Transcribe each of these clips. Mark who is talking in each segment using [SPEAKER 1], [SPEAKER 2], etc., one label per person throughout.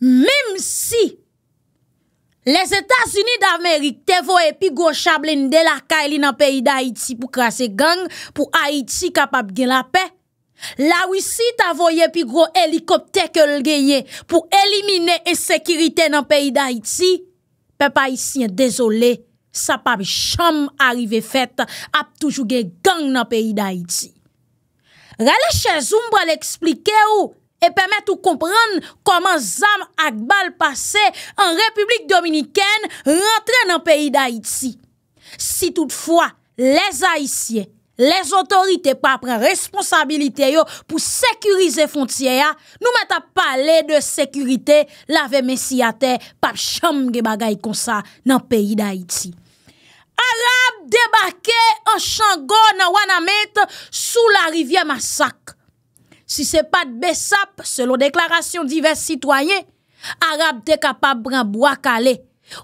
[SPEAKER 1] Mem si les Etats-Unis d'Amerik te voye pi gro chable n de la kaili nan peyi d'Haïti pou krasi gang pou Haïti kapap gen la pe, la wisi ta voye pi gro helikopte ke lgeye pou elimine esekirite nan peyi d'Haïti, pe pa yisi yon dezolé, sa pap chanm arrive fet ap toujou gen gang nan peyi d'Haïti. Rale chen zumbra l'eksplike ou? E pemet ou komprenn koman Zam Akbal pase an Republik Dominikèn rentre nan peyi d'Haïti. Si toutfwa, les Haïtien, les otorite pa pren responsabilite yo pou sekurize fontye ya, nou met ap pale de sekurite lave mesi ate papcham ge bagay konsa nan peyi d'Haïti. Arab debake an Chango nan Wanamit sou la rivye massak. Si se pat besap, selon deklarasyon divers sitwayen, Arab te kapap brin boak ale.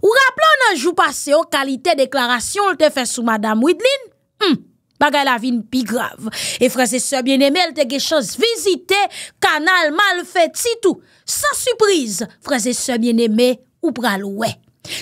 [SPEAKER 1] Ou rappelon nan jou pase yo oh, kalite deklarasyon lte fe sou Madame Weedlin, hmm, bagay la vin pi grav. E freze se bieneme, lte gechans vizite kanal mal fe titou. San suprise, freze se bieneme, ou pral we.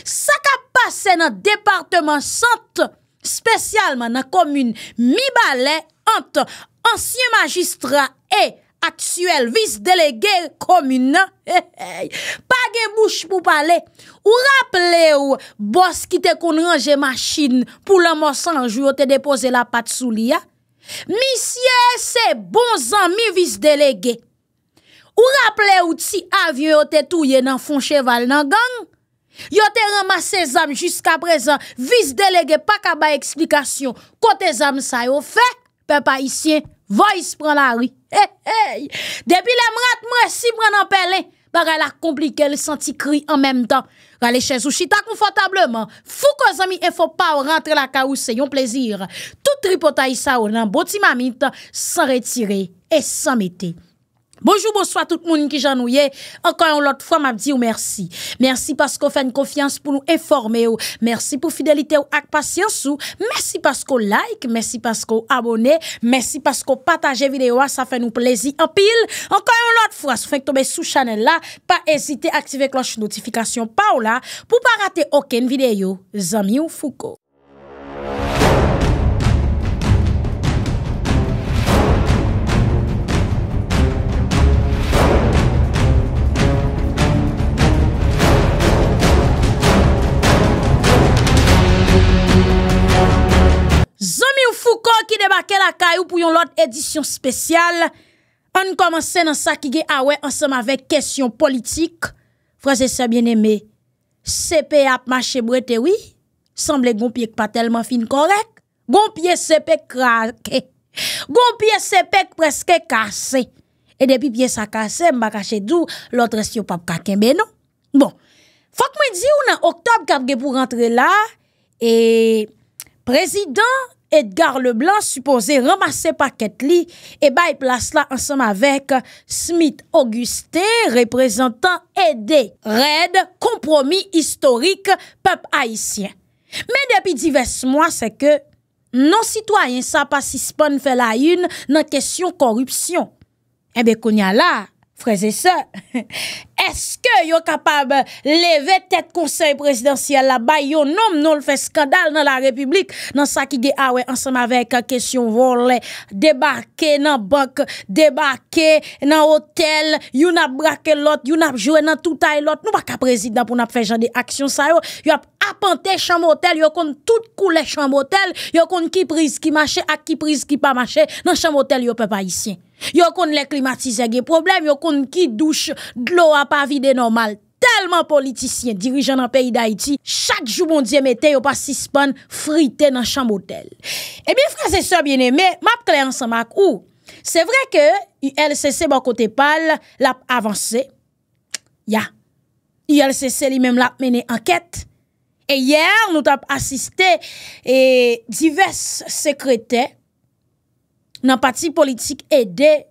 [SPEAKER 1] Sa kap pase nan departement sante, spesyalman nan komune, mi bale ant ansye magistra E, atyuel, vis delege, komina, he he, pa ge mouche pou pale, ou rappele bon ou bos ki te kon range maschin pou lan monsan anjou yo te depoze la pat sou li ya? Mi siye se bon zan mi vis delege. Ou rappele ou ti avye yo te touye nan fon cheval nan gang? Yo te ramase zan jiska prezan, vis delege, pa ka ba eksplikasyon, kote zan sa yo fe, pe pa isye. Voy se pran la wi. Hey, hey! Depi le mrat mwen si pran an pelen, ba re la komplike, le santi kri an mem tan. Re le chèzou, chita konfotableman. Fou ko zami en fò pa ou rentre la ka ou se yon plezir. Tout tripotay sa ou nan boti mamin tan, san retire et san mette. Bojou, bojou a tout moun ki janou ye. Ankan yon lot fwa map di ou mersi. Mersi paskou fè n konfians pou nou informe ou. Mersi pou fidelite ou ak pasyans ou. Mersi paskou like, mersi paskou abone. Mersi paskou pataje videyo a, sa fè nou plezi apil. Ankan yon lot fwa, sou fèk tobe sou chanel la. Pa ezite aktive kloche notifikasyon pa ou la. Po pa rate oken videyo, zami ou fuko. kè la kay ou pou yon lot edisyon spesyal, an komanse nan sa ki ge ah awe, an seman vek kesyon politik, frase se bien eme, sepe ap mache bretewi, semble gompye k pa telman fin korek, gompye sepe k kreke, gompye sepe k preske kase, e depi pye sa kase, mba kache djou, lot resyo pap kakenbe, non? Bon, fok mwen di ou nan, oktab kap ge pou rentre la, e, prezident, Edgar Leblanc suppose ramase paket li, e bay plas la ansam avek Smith-Augusté, reprezentan EDD, Red Compromis Historique Pepe Haitien. Men depi divers mwa se ke nan sitwayen sa pasispan fe la yun nan kesyon korupsyon, e bay konya la... Prezese, eske yo kapab leve tet konsey presidansiyel la ba yo nom nou l fe skandal nan la republik nan sa ki de awe ansam avek a kesyon vole, debake nan bank, debake nan hotel, yon ap brake lot, yon ap jwe nan toutay lot, nou pa ka prezident pou nap fe jan de aksyon sa yo, yon ap apante chanm hotel, yon kon tout koule chanm hotel, yon kon ki priz ki mache ak ki priz ki pa mache, nan chanm hotel yon pe pa isye. Yo kon le klimatize gen problem, yo kon ki douche dlo ap avide normal Telman politisyen, dirijan an peyi da iti Chak jou mondye metè, yo pa sispan frite nan chan motel E eh mi frase sa bien eme, map klayan sa mak ou Se vre ke YLCC ban kote pal, lap avanse Ya, YLCC li mem lap mene anket E yer nou tap asiste e divers sekrete nan pati politik ede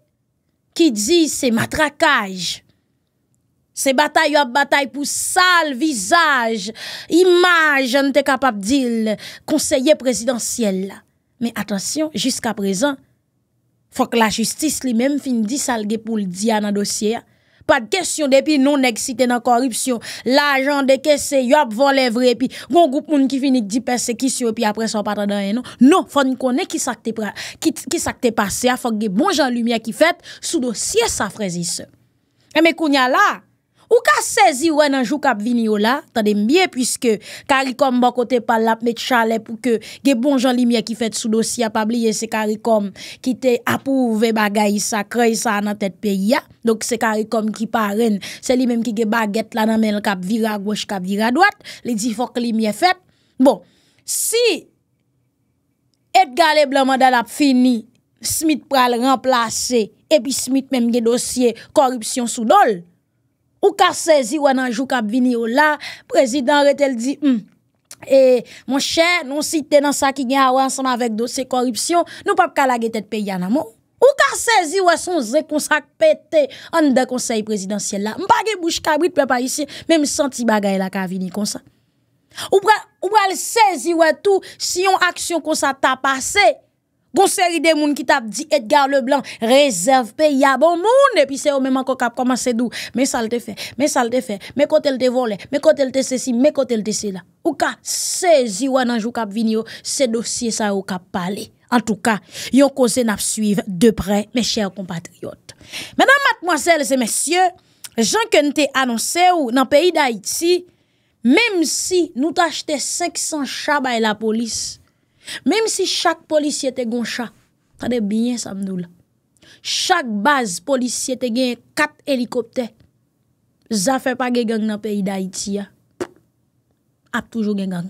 [SPEAKER 1] ki di se matrakaj, se batay yo ap batay pou sal vizaj, imaj jan te kapap dil, konseye prezidentiyel la. Men atensyon, jiska prezan, fok la justis li men fin di salge pou l'diya nan dosye a, pa de kesyon de pi non eksite nan korupsyon. La jan de kesyon, yo ap vo le vre pi. Gon goup moun ki finit di pes se kisyo pi apre son patadayenon. Non, fon konen ki sakte pase, a fon gen bon jan lumiye ki fet, sou do siye sa frezise. Eme eh, konya la, Ou ka sezi wè nanjou kap vini yo la, tanem bye, pwiske karikom bakote palap met chalep, ou ke ge bon jan li mye ki fet sou dosya, pabliye se karikom ki te apouvè bagay sa, kroy sa nan tet pe ya, dok se karikom ki paren, se li menm ki ge baget lanamen kap vira gwoj, kap vira dwat, li di fok li mye fet. Bon, si, et gale blanman dan ap fini, smit pral remplase, e pi smit menm ge dosye korupsyon sou dol, Ou ka sezi wè nanjou kab vini ou la, prezident re tel di, hmm, e, mon chè, nou si te nan sa ki gen a wè ansan avèk dosè korupsyon, nou pap kalage tet pe yana, mou. Ou ka sezi wè son zè konsak pète an de konsey prezidentsel la, mbagè bouj kabri ple pa yisi, mèm senti bagay la kab vini konsak. Ou pral sezi wè tou si yon aksyon konsak ta pase, Gon seri de moun ki tap di Edgar Leblanc rezerv pe ya bon moun epi se yo menman ko kap koman se dou men salte fe, men salte fe, men kote lte vole men kote lte se si, men kote lte se la ou ka se ziwa nanjou kap vinyo se dosye sa ou kap pale an tou ka, yon kose nap suive depre men chèr kompatriot menan matmwazel se mesye jan ke nte anonse ou nan peyi da iti mem si nou tachte 500 chaba e la polis Mèm si chak polisye te goncha, ta de byen samdou la. Chak baz polisye te gen kat helikopte, zafè pa gen gen nan peyi da iti ya, ap toujou gen gen.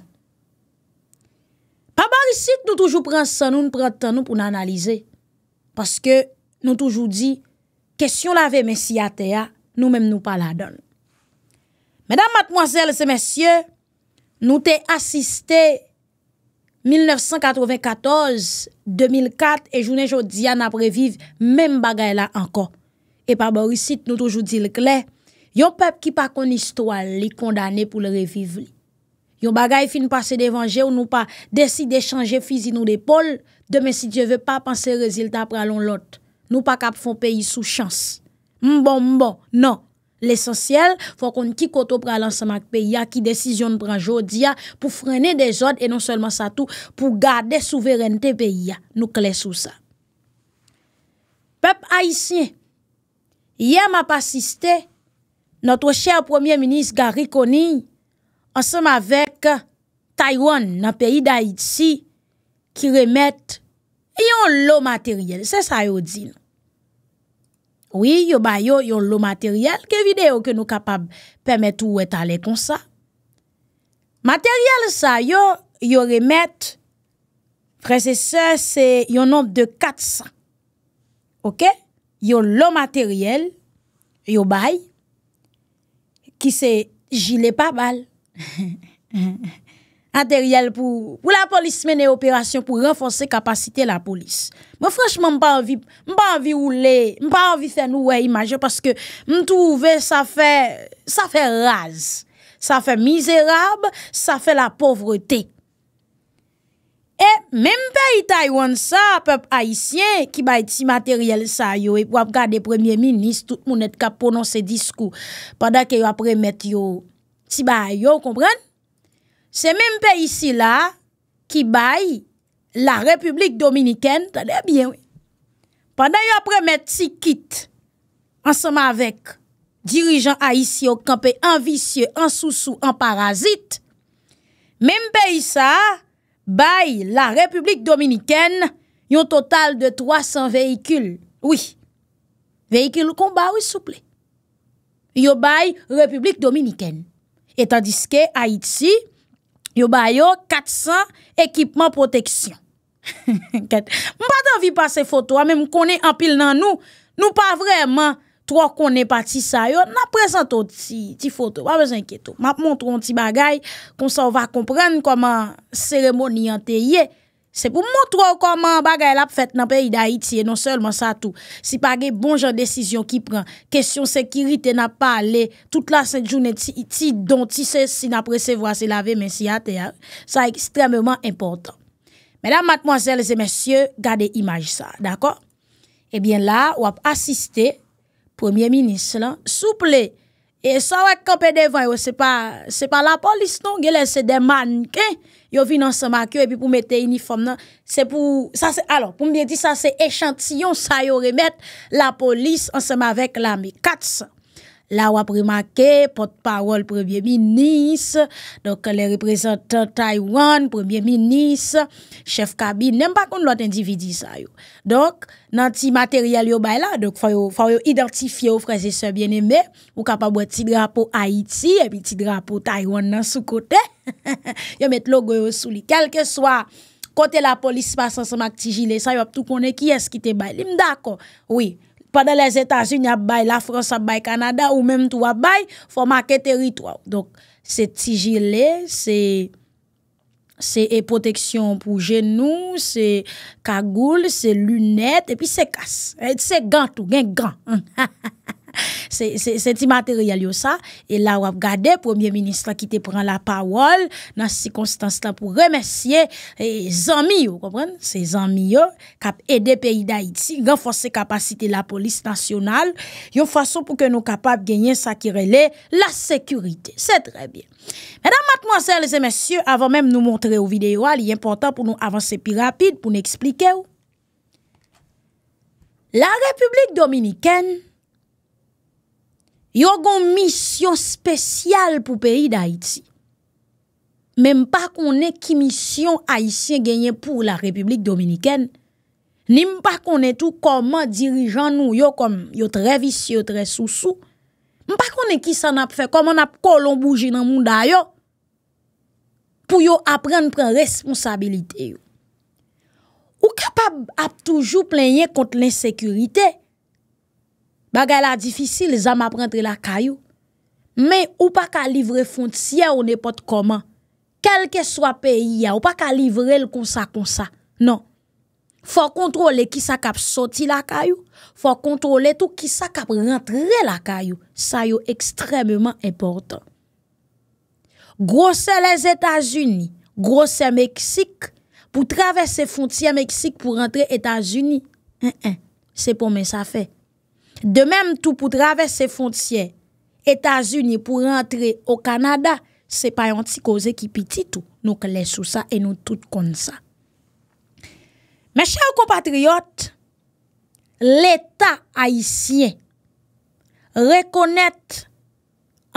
[SPEAKER 1] Pa barisite nou toujou pran san nou, nou pran tan nou pou nan analize. Paske nou toujou di, kesyon la ve mesi ate ya, nou mèm nou pa la don. Mèdam matmoazèl se mesye, nou te asiste 1994, 2004, e jounen jodi an ap reviv, menm bagay la ankon. E pa borisit nou toujou di l kle, yon pep ki pa konistwa li kondane pou l reviv li. Yon bagay fin pase devanje ou nou pa deside chanje fizi nou depol, demen si dje ve pa panse rezilt ap pralon lot, nou pa kap fon peyi sou chans. Mbon, mbon, nan. L'esensyel, fwa kon ki koto pralansman k peyi ya, ki desisyon pran jodi ya, pou frene de zot e non selman sa tou pou gade souverente peyi ya. Nou kle sou sa. Pep Aisyen, yè m ap asiste, noto chè premier-ministre Garry Koni, ansanm avèk Taywan nan peyi da Aitsi, ki remèt, yon lò materyel, se sa yo di nan. Oui, yo bay yo, yo lo materyel, ke videyo ke nou kapab pemet ou etale kon sa. Materyel sa, yo, yo remet, prese se, se, yo nom de kat sa. Ok, yo lo materyel, yo bay, ki se, jile pa bal. He, he, he. materyel pou la polis mene operasyon pou renfonser kapasite la polis. Mwen fransman mpa avi oule, mpa avi fen ouwe imajen paske mtouve sa fe raz, sa fe mizerab, sa fe la povrete. E menmpe itaywande sa, pep haisyen ki bay ti materyel sa yo e wap gade premier minis tout mounet ka ponon se diskou padak yo e apre met yo ti bay yo, komprenne? Se menm pe isi la ki bayi la Republik Dominikèn, ta de bien wè. Pandan yo apre met si kit ansama avèk dirijan a isi yo kampe an visye, an sousou, an parazit, menm pe isa bayi la Republik Dominikèn yon total de 300 veyikül. Oui, veyikül kon ba wè souple. Yo bayi Republik Dominikèn. Etan diske a itsi... yo ba yo, 400 ekipman proteksyon. M pa dan vi pa se foto, a men m konen anpil nan nou, nou pa vreman tro konen pa ti sa yo, na prezento ti foto, wap mwen zanketo. M ap montron ti bagay, kon sa wap kompren koman seremoni ante ye. Se pou moutrou koman bagay la pou fèt nan peyi da iti, e non sèlman sa tou. Si pa ge bon jan desisyon ki pran, kesyon sekirite nan pa ale, tout la senjounen ti iti, don ti se si nan prese vwa se la ve men si ate, sa ekstrememan importan. Mèdam matmwazèl, zè mèsyè, gade imaj sa, dako? Ebyen la, wap asiste, premier minis lan, souple, e sa wèk kampè devan, se pa la polis non, gye lè se deman, kè? yo vin ensemble avec et puis pour mettre uniforme là c'est pour ça c'est alors pour me dire ça c'est échantillon ça yo remettre la police ensemble avec l'armée 400 Là, on a remarqué, porte-parole, premier ministre, donc les représentants Taïwan, premier ministre, chef cabinet, n'aime pas qu'on l'autre individu, ça, yo. Donc, nan ti materyal yo bay la, dok fwa yo identifiye yo fraze se bieneme, ou kapabwa ti drapo Haiti, epi ti drapo Taiwan nan sou kote, yo met logo yo sou li. Kelke swa, kote la polis pasan se mak tijile, sa yo ap tou konen ki eskite bay, li mdako, oui, pa de les Etats-Unis ap bay, la France ap bay, Kanada ou mem tou ap bay, fwa mak eteritwa. Dok, se tijile, se... Se epoteksyon pou genou, se kagoul, se lunet, e pi se kas. E se gantou, gen gant. Se ti materyal yo sa E la wap gade, Premier Ministre Ki te pran la pawol Nansi Konstantin pour remercier Zanmi eh, yo, repren, se zanmi yo Kap ede peyi da iti Renforser kapasite la polis nasyonal Yon fason pou ke nou kapap Genyen sakirele la sekurite Se tre bien Madame, mademoiselle, les messieurs Avant même nous montrer au video Il y a important pour nous avancer plus rapide Pour nous expliquer La République Dominicaine yo gon misyon spesyal pou peyi d'Haïti. Mè mpa konè ki misyon Haïtien genyen pou la Republik Dominikèn, ni mpa konè tou koman dirijan nou yo kom yo tre visye, yo tre sousou, mpa konè ki san ap fè, koman ap kolon bouji nan moun dayo, pou yo apren pren responsabilite yo. Ou kapab ap toujou plenye kont l'insekurite, Bagay la difisil, zan m ap rentre la kayou. Men, ou pa ka livre fontia ou nepot koman. Kelke swa peyi ya, ou pa ka livre l kon sa kon sa. Non. Fa kontrole ki sa kap soti la kayou. Fa kontrole tou ki sa kap rentre la kayou. Sa yo ekstrememan importan. Grosse les Etats-Unis. Grosse Meksik. Po travesse fontia Meksik pou rentre Etats-Unis. Se pou men sa fey. De menm tou pou travè se fonciè Etasunye pou rentre o Kanada, se pa yon ti koze ki piti tou, nou ke lè sou sa e nou tout kon sa. Mè chè ou kompatriot, l'Etat Haitien rekonèt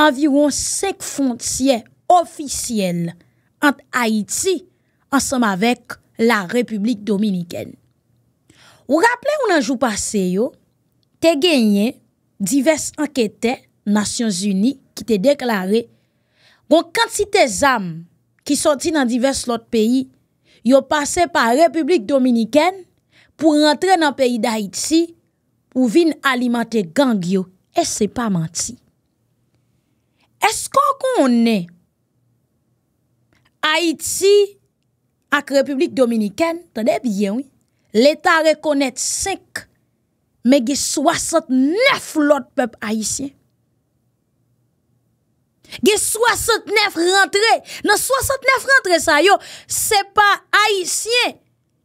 [SPEAKER 1] anviron sek fonciè ofisiyel ant Haiti ansèm avèk la Republik Dominiken. Ou rappelè ou nan jou passeyo, te genyen divers anketen Nasyons Uni ki te deklare kon kanti te zam ki soti nan divers lot peyi yo pase pa Republik Dominiken pou rentre nan peyi da Haiti ou vin alimante gangyo e se pa manti. Esko kon ne Haiti ak Republik Dominiken tande bien wè l'Etat rekonet 5 Men ge 69 lot pep Haitien. Ge 69 rentre. Nan 69 rentre sa yo, se pa Haitien.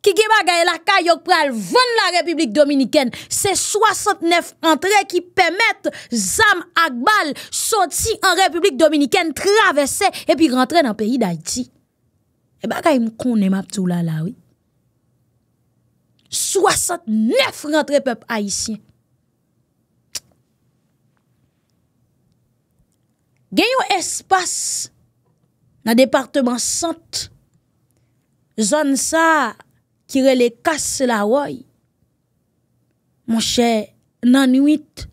[SPEAKER 1] Ki ge bagay la kayok pral, von la Republik Dominikene. Se 69 rentre ki pemet Zam Akbal soti an Republik Dominikene, travesse e pi rentre nan peyi d'Haiti. E eh bagay mkounen map tou la lawi. Soasant nef rentre pep haisyen. Gen yo espas nan departement sant, zon sa kire le kas la woy, monshe nanuit,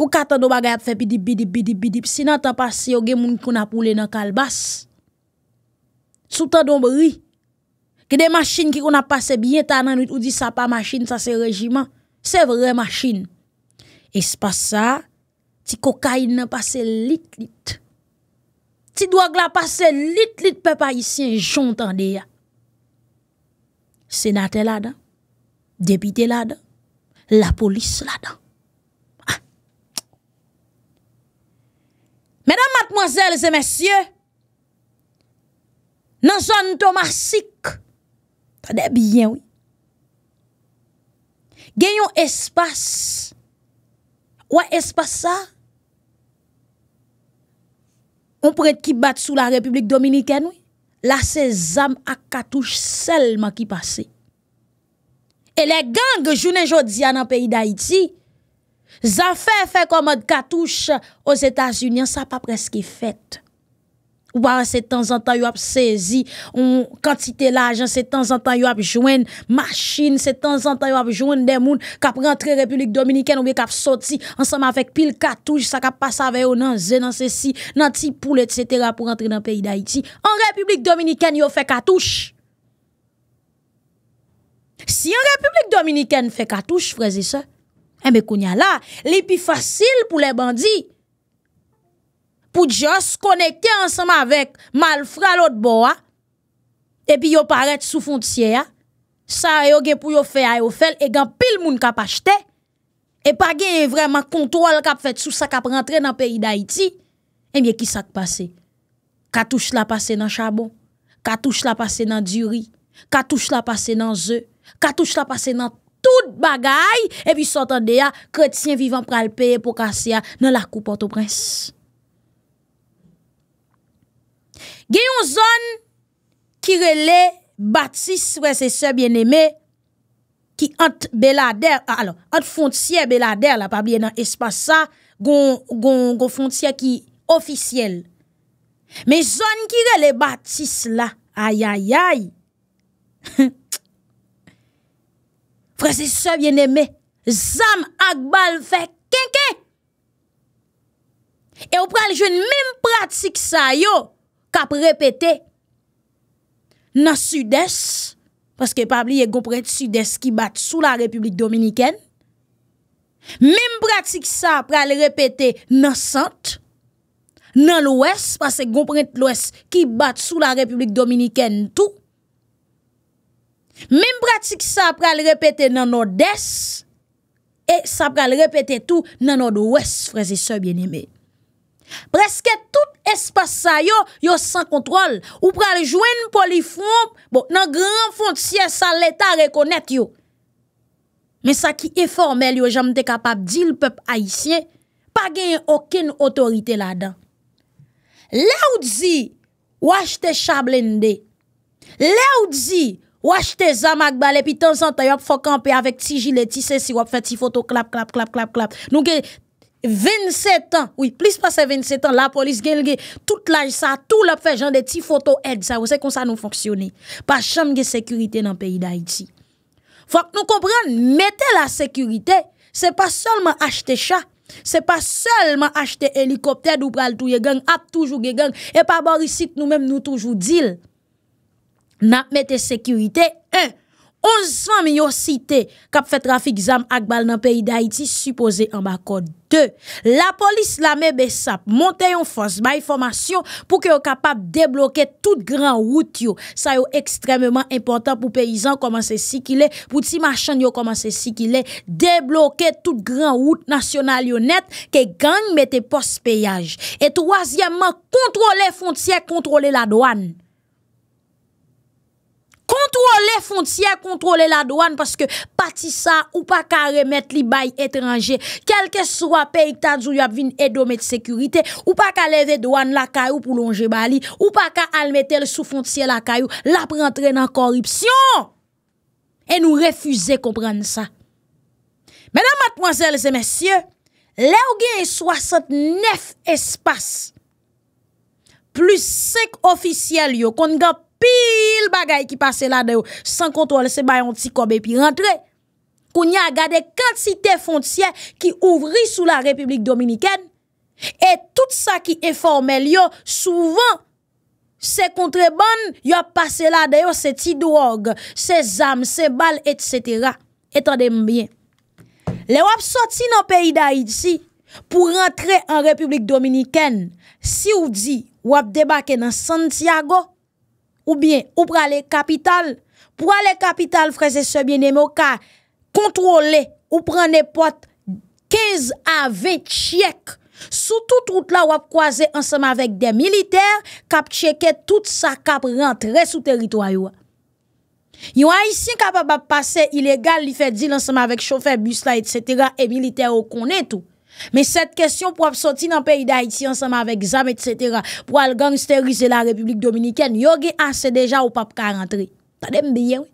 [SPEAKER 1] ou katan do bagay ap fe bidib bidib bidib bidib, sinan tapas yo gen moun kou nap moule nan kalbas, soutan don beri, Kè de machin ki kon ap pase biye tanan ou di sa pa machin, sa se rejiman. Se vre machin. E se passe sa, ti kokay nan pase lit lit. Ti doak la pase lit lit pe pa yisi jontan de ya. Senate la dan. Depite la dan. La polis la dan. Mèdam matmozèl zè mèsyè. Nan zon Tomasik. Gènyon espas Ouè espas sa On pouèt ki bat sou la republik dominiken La se zam ak katouche sel ma ki pase E le gang jounen jodi an an peyi d'Haïti Zan fè fè komad katouche Os Etats-Unis an sa pa preske fèt Ou ba an se tan zan tan yo ap sezi, an kantite la ajan, se tan zan tan yo ap jwen, machin, se tan zan tan yo ap jwen den moun, kap rentre Republik Dominiken, ou be kap soti, ansanman fek pil katouj, sa kap pasa veyo nan zè nan se si, nan ti poulet, et cetera, pou rentre nan peyi d'Haïti. An Republik Dominiken yo fek katouj. Si an Republik Dominiken fek katouj, frezi sa, ebe eh kounya la, li pi fasil pou le bandi. pou jòs konekte ansèm avèk mal fra lòt bo a, ah. epi yò paret sou fonciè a, ah. sa yo gen pou yo fè a yo fèl, e gen pil moun kap achete, e pa gen yon vreman kontrol kap fèt sou sa kap rentre nan peyi da iti, e miye ki sa k'pase? Katouche la pase nan chabon, katouche la pase nan djuri, katouche la pase nan zè, katouche la pase nan tout bagay, epi sotan de a, ah, kretien vivan pral peye pou kase a, nan la koupote ou prensi. Gye yon zon kirele batis wese se bieneme ki ant belader, ah, alo, ant fontye belader la pa bie nan espasa gon fontye ki ofisyel. Me zon kirele batis la, ayayay, wese se bieneme, zam akbal fe kenke, e ou pral jwen mime pratik sa yo, kap repete nan sudès, paske pabli e gomprende sudès ki bat sou la Republik Dominikèn, mim pratik sa pral repete nan sante, nan lwes, paske gomprende lwes ki bat sou la Republik Dominikèn tou, mim pratik sa pral repete nan nordès, e sa pral repete tou nan nordwes, freze se bien eme. Preske tout espasa yo yo san kontrol Ou pral jwen polifon Bon nan gran fon siye sa leta rekonet yo Men sa ki e formel yo jam te kapab Di l pep aisyen Pa gen yon okin otorite la dan Le ou dzi Waj te chablen de Le ou dzi Waj te zamak bale pi tan san ta yo Fokan pe avek ti jileti Si wap feti foto klap klap klap Nouke 27 an, wè, plis pasè 27 an, la polis gen lge, tout lage sa, tout lop fè, jan de ti foto ed, sa wè se kon sa nou fonksyonè. Pas chanm ge sekurite nan peyi da iti. Fòk nou kompran, mette la sekurite, se pa solman achte cha, se pa solman achte helikopter dupal tou ye gen, ap toujou ge gen, epa borisit nou men nou toujou dil, nap mette sekurite en. Onzisman mi yo site kap fet trafik zam ak bal nan peyi da iti supose an bako 2. La polis la me besap monte yon fons bayi formasyon pou ke yo kapap debloke tout gran wout yo. Sa yo ekstrememan important pou peyizan komanse si ki le, pou ti machan yo komanse si ki le, debloke tout gran wout nasyonal yo net ke gang me te pospeyaj. E troasyemman kontrole fontye kontrole la doan. Kontrole fontia, kontrole la doan Paske patisa ou pa ka remet li bay etranje Kelke swa pey tanjou yop vin edome de sekurite Ou pa ka leve doan la kayou pou longe bali Ou pa ka almetel sou fontia la kayou La prentre nan koripsyon E nou refuze komprende sa Menan matponsel zemesye Le ou gen yon 69 espas Plus sek ofisyal yo Kon gen pi bagay qui passe là dedans sans contrôle, c'est bay un petit cob et puis rentrer. y a gardé quantité frontières qui ouvrit sous la République dominicaine et tout ça qui est formel souvent c'est contrebande, y a passé là dedans ces ti drogue, c'est armes, ces balles etc. attendez moi bien. Les wap sorti dans pays d'Haïti pour rentrer en République dominicaine. Si ou dit wap débarqué dans Santiago, Ou bien, ou pralè kapital, pralè kapital freze sebyen e moka, kontrole, ou pralè pot 15 a 20 chek, sou tout route la wap kwaze ansama vek de militer, kap cheke tout sa kap rentre sou teritway wap. Yo a isi kap ap ap pase ilegal li fe di lansama vek chofer, bus la, et cetera, e militer wakone tout. Men set kestyon pou ap soti nan peyi da iti anseman vek Zame, etc. Pou al gangsterize la Republik Dominiken, yo ge ase deja ou pap ka rentre. Ta dem biye, we?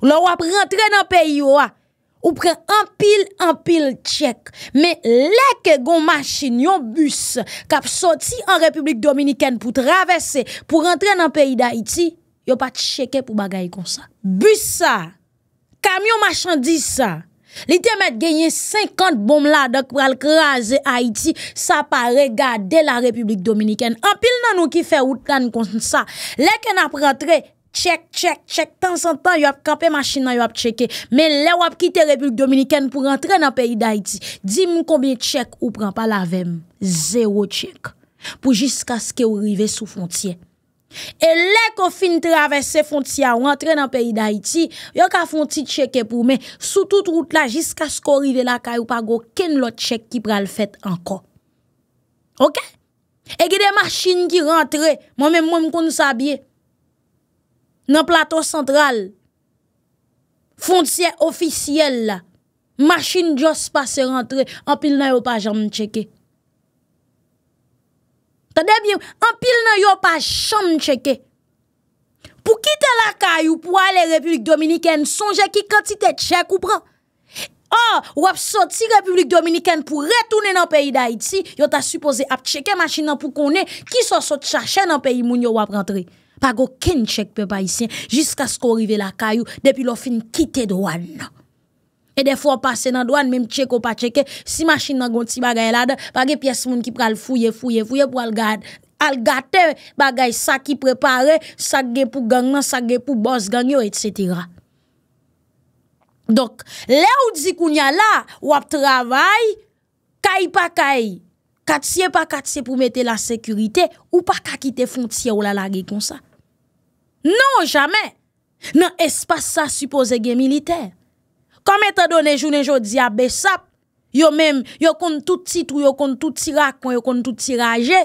[SPEAKER 1] Ou la ou ap rentre nan peyi yo a, ou pren an pil, an pil tchek. Men lek gon machin yon bus kap soti an Republik Dominiken pou travesse, pou rentre nan peyi da iti, yo pa tchekè pou bagay kon sa. Bus sa! Kamyon machan di sa! Sa! Li temet genye 50 bom la dok pral kraze Haiti sa pare gade la Republik Dominikene. Anpil nan nou ki fe wout kan kon sa. Leke nan prantre, tchek, tchek, tchek, tan san tan yo ap kape machin nan yo ap tchek. Men le wap kite Republik Dominikene pou rentre nan peyi d'Haïti. Di mou konbien tchek ou pran pa la vem. Zero tchek pou jiska ske ou rive sou fontye. E le kon fin travese fontia ou rentre nan peyi da iti, yo ka fonti tcheke pou men, sou tout route la jiska skori de la kay ou pa go ken lot tcheke ki pral fèt anko. Ok? E gede maschine ki rentre, mwen men mwen kon sabye, nan plato sentral, fontia ofisyel la, maschine jos pa se rentre, anpil nan yo pa jam tcheke. Tadebye, anpil nan yo pa chanm cheke. Po kite la kayou pou ale Republik Dominiken, sonje ki kantite tchek ou pran. Ou ap soti Republik Dominiken pou retounen nan peyi da iti, yo ta supose ap cheke machin nan pou konen ki soso tchache nan peyi moun yo wap rentre. Pa go ken tchek pe pa isyen, jiska sko orive la kayou, depi lo fin kite dwan nan. Et des fois, passer dans la douane, même check ou pas checker. Si machine nan gonti bagay là, pas de pièce moun qui pral fouiller, fouiller, fouiller pour al garder. Al gâter bagay ça qui préparé, ça ge pour gang nan, ça ge pour boss gang yo, etc. Donc, là ou dit kounya là, ou ap travail, kay pa kay, quartier pa quartier pour mettre la sécurité, ou pas ka quitter frontière ou la lage comme ça. Non, jamais. Nan espace ça supposé gen militaire. Kome te done jounen jodi a besap, yo menm, yo kon tout titou, yo kon tout tirak, kon yo kon tout tiraje,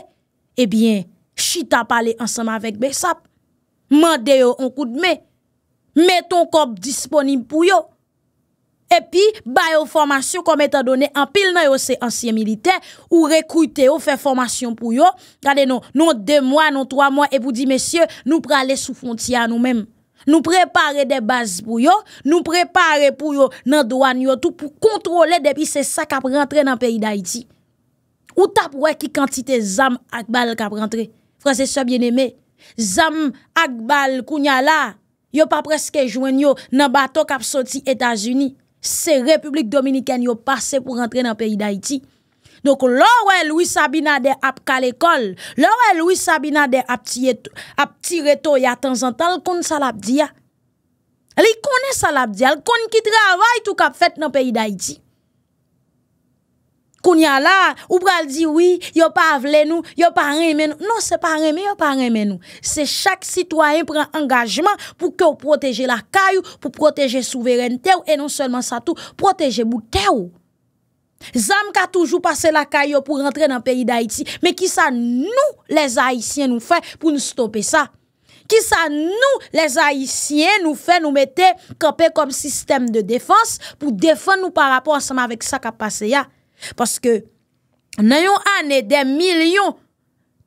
[SPEAKER 1] ebyen, eh chita pale ansama vek besap, mande yo an koudme, meton kop disponib pou yo, epi, bayo formasyon kome te done an pil nan yo se ansyen milite, ou rekoute yo fe formasyon pou yo, kade nou, nou de mwa, nou trwa mwa, e pou di mesye, nou prale sou fontiya nou menm. Nou prepare de base pou yo, nou prepare pou yo nan doan yo tout pou kontrole depi se sa kap rentre nan peyi d'Haïti. Ou tap wè ki kantite Zam Akbal kap rentre? Fransese bien eme, Zam Akbal Kounyala, yo pa preske jwen yo nan baton kap soti Etasuni. Se Republik Dominikèn yo pase pou rentre nan peyi d'Haïti. Donk lò wè Louis Sabina de ap kal ekol, lò wè Louis Sabina de ap ti reto ya tanzantan l kon salabdi ya. Li kone salabdi ya, l kon ki travay tou kap fèt nan peyi da iti. Koun ya la, ou pral di wè, yo pa avle nou, yo pa reme nou. Non se pa reme, yo pa reme nou. Se chak sitwayen pran angajman pou ki yo proteje la kayou, pou proteje souveren te ou, e non selman sa tou, proteje mou te ou. Zam ka toujou pase la kayo pou rentre nan peyi d'Haïti, me ki sa nou les Haïtien nou fè pou nou stopè sa. Ki sa nou les Haïtien nou fè nou metè kopè kom sistem de défense pou défense nou par rapport ansem avèk sa kapase ya. Paske nan yon anè den milyon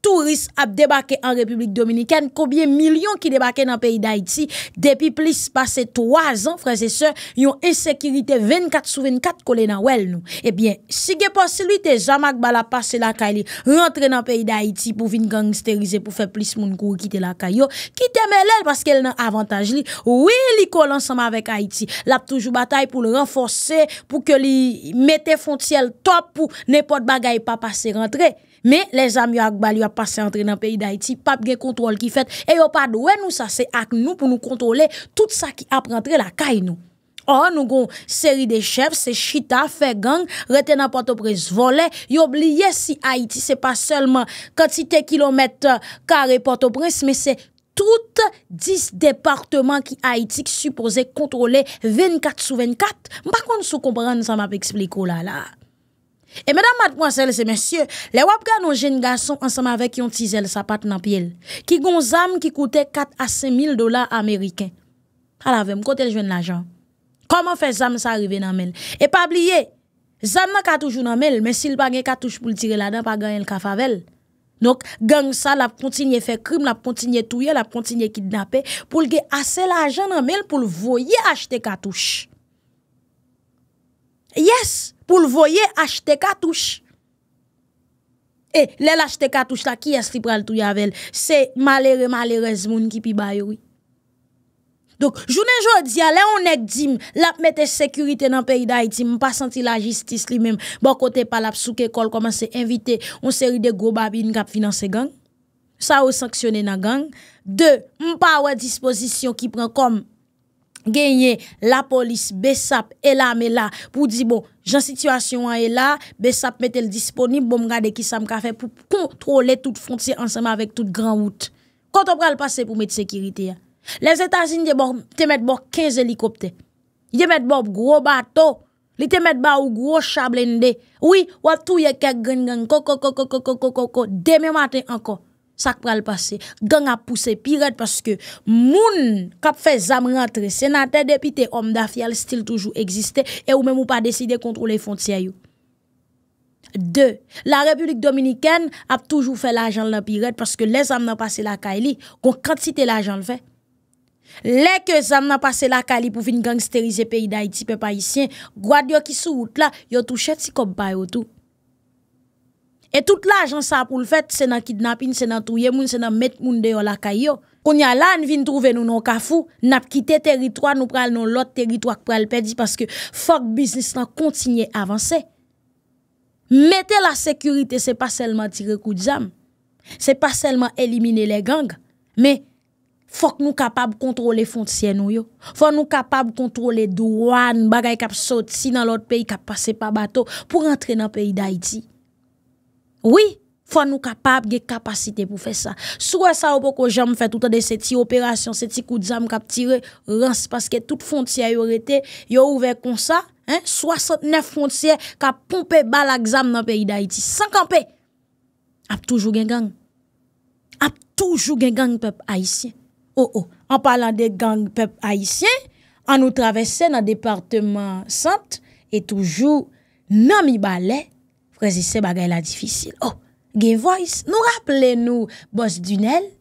[SPEAKER 1] Tourist ap debake an Republik Dominikèn, kobye milyon ki debake nan peyi d'Haïti. Depi plis pase 3 an, fran se se, yon insekiritè 24 sou 24 kole nan wel nou. Ebyen, si ge posil li te jamak bala pase la kay li, rentre nan peyi d'Haïti pou vin gangsterize pou fe plis moun kou kite la kay yo, kite me lèl paske el nan avantaj li, wè li kole ansama vek Haïti. Lap toujou batay pou le renforse, pou ke li mette fonciel top pou nepot bagay pa pase rentre. Me, le zami yo ak bali yo ap pase antre nan peyi d'Haïti, pap gen kontrol ki fet, e yo padwe nou sa se ak nou pou nou kontrole tout sa ki ap rentre la kay nou. Oh, nou gon seri de chev, se chita, fe gang, rete nan Port-au-Prince, vole, yo bliye si Haïti se pa selman kanti te kilometre kare Port-au-Prince, me se tout dis departement ki Haïti ki suppose kontrole 24 sou 24. Mpa kon sou kompran sa map ekspliko la la. E mèdam mat pwansèl se mèsyè, lè wap gwa nou jen gason ansama vek yon tizèl sa pat nan pièl, ki goun zam ki koute 4 a 5 mil dola Ameriken. A la ve mkote lè jwen l'ajan. Koman fè zam sa arrive nan mèl? E pabliye, zam nan katoujou nan mèl, mèsi l'bagè katouj pou l'tire la dan pa ganyan l'ka favel. Nòk, gang sa la ppontinye fè krim, la ppontinye touye, la ppontinye kidnapè, pou l'ge asè l'ajan nan mèl pou l'voye achte katouj. Yes! pou l voye achte katouche. E, lè l'achte katouche la, ki yas li pral tou yavel? Se malere malere zmoun ki pi bayoui. Dok, jounen jodi a, lè on ek di m, l ap mette sekurite nan peyi da iti, m pa santi la jistis li mem, bokote pal ap souke kol, koman se invite, on seri de gro babi, n kap finanse gang. Sa ou sanksyone nan gang. De, m pa awa disposisyon ki pren, kom genye la polis besap, elame la, pou di bon, Jan situasyon an e la, be sap metel disponib bom gade ki sa mka fe pou kontrole tout fronti ansama vek tout gran wout. Kon to pral pase pou met sekiriti ya. Le zetasin te met bo kez helikopte. Ye met bo gro bato. Li te met ba ou gro chable nde. Ouye, wato ye kek gen gen, koko, koko, koko, koko, koko, koko, koko, deme maten anko. Sak pral pase, gang ap puse piret Paske moun kap fe zam rentre Senate depite om da fial stil toujou eksiste E ou men mou pa deside kontrou le fontia yo De, la republik dominiken ap toujou fe la janl la piret Paske le zam nan pase la kaili Kon kantite la janl fe Le ke zam nan pase la kaili pou vin gangsterize peyi da iti pe pa isyen Gwad yo ki sou wout la, yo tou chet si kop bayo tou Et tout l'agen sa pou l'fet, se nan kidnapin, se nan touye moun, se nan met moun non, de yon lakay yo. Kon ya lan vin trouve nou nou kafou, nap kite teritwa nou pral nou lot teritwa k pral pedi paske fok biznis nan kontinye avanse. Mete la sekurite se pa selman tire koudjam, se pa selman elimine le gang, me fok nou kapab kontrole fonciye nou yo, fok nou kapab kontrole douan, bagay kap sot si nan lot peyi kap pase pa bato pou rentre nan peyi da iti. Oui, fwa nou kapap ge kapasite pou fe sa. Souwe sa ou pou ko jom fwe toutade seti operasyon, seti koudzam kap tire rans, paske tout fontye yo rete, yo ouve kon sa, 69 fontye kap pompe bala gzam nan peyi da iti. 50 pe! Ap toujou gen gang. Ap toujou gen gang pep Haitien. Ou oh, ou, oh. an palan de gang pep Haitien, an nou travesse nan departement sant, e toujou nan mi bale, Prezise bagay la difisil. Oh, gen voice, nou rappele nou boss Dunel? Ah,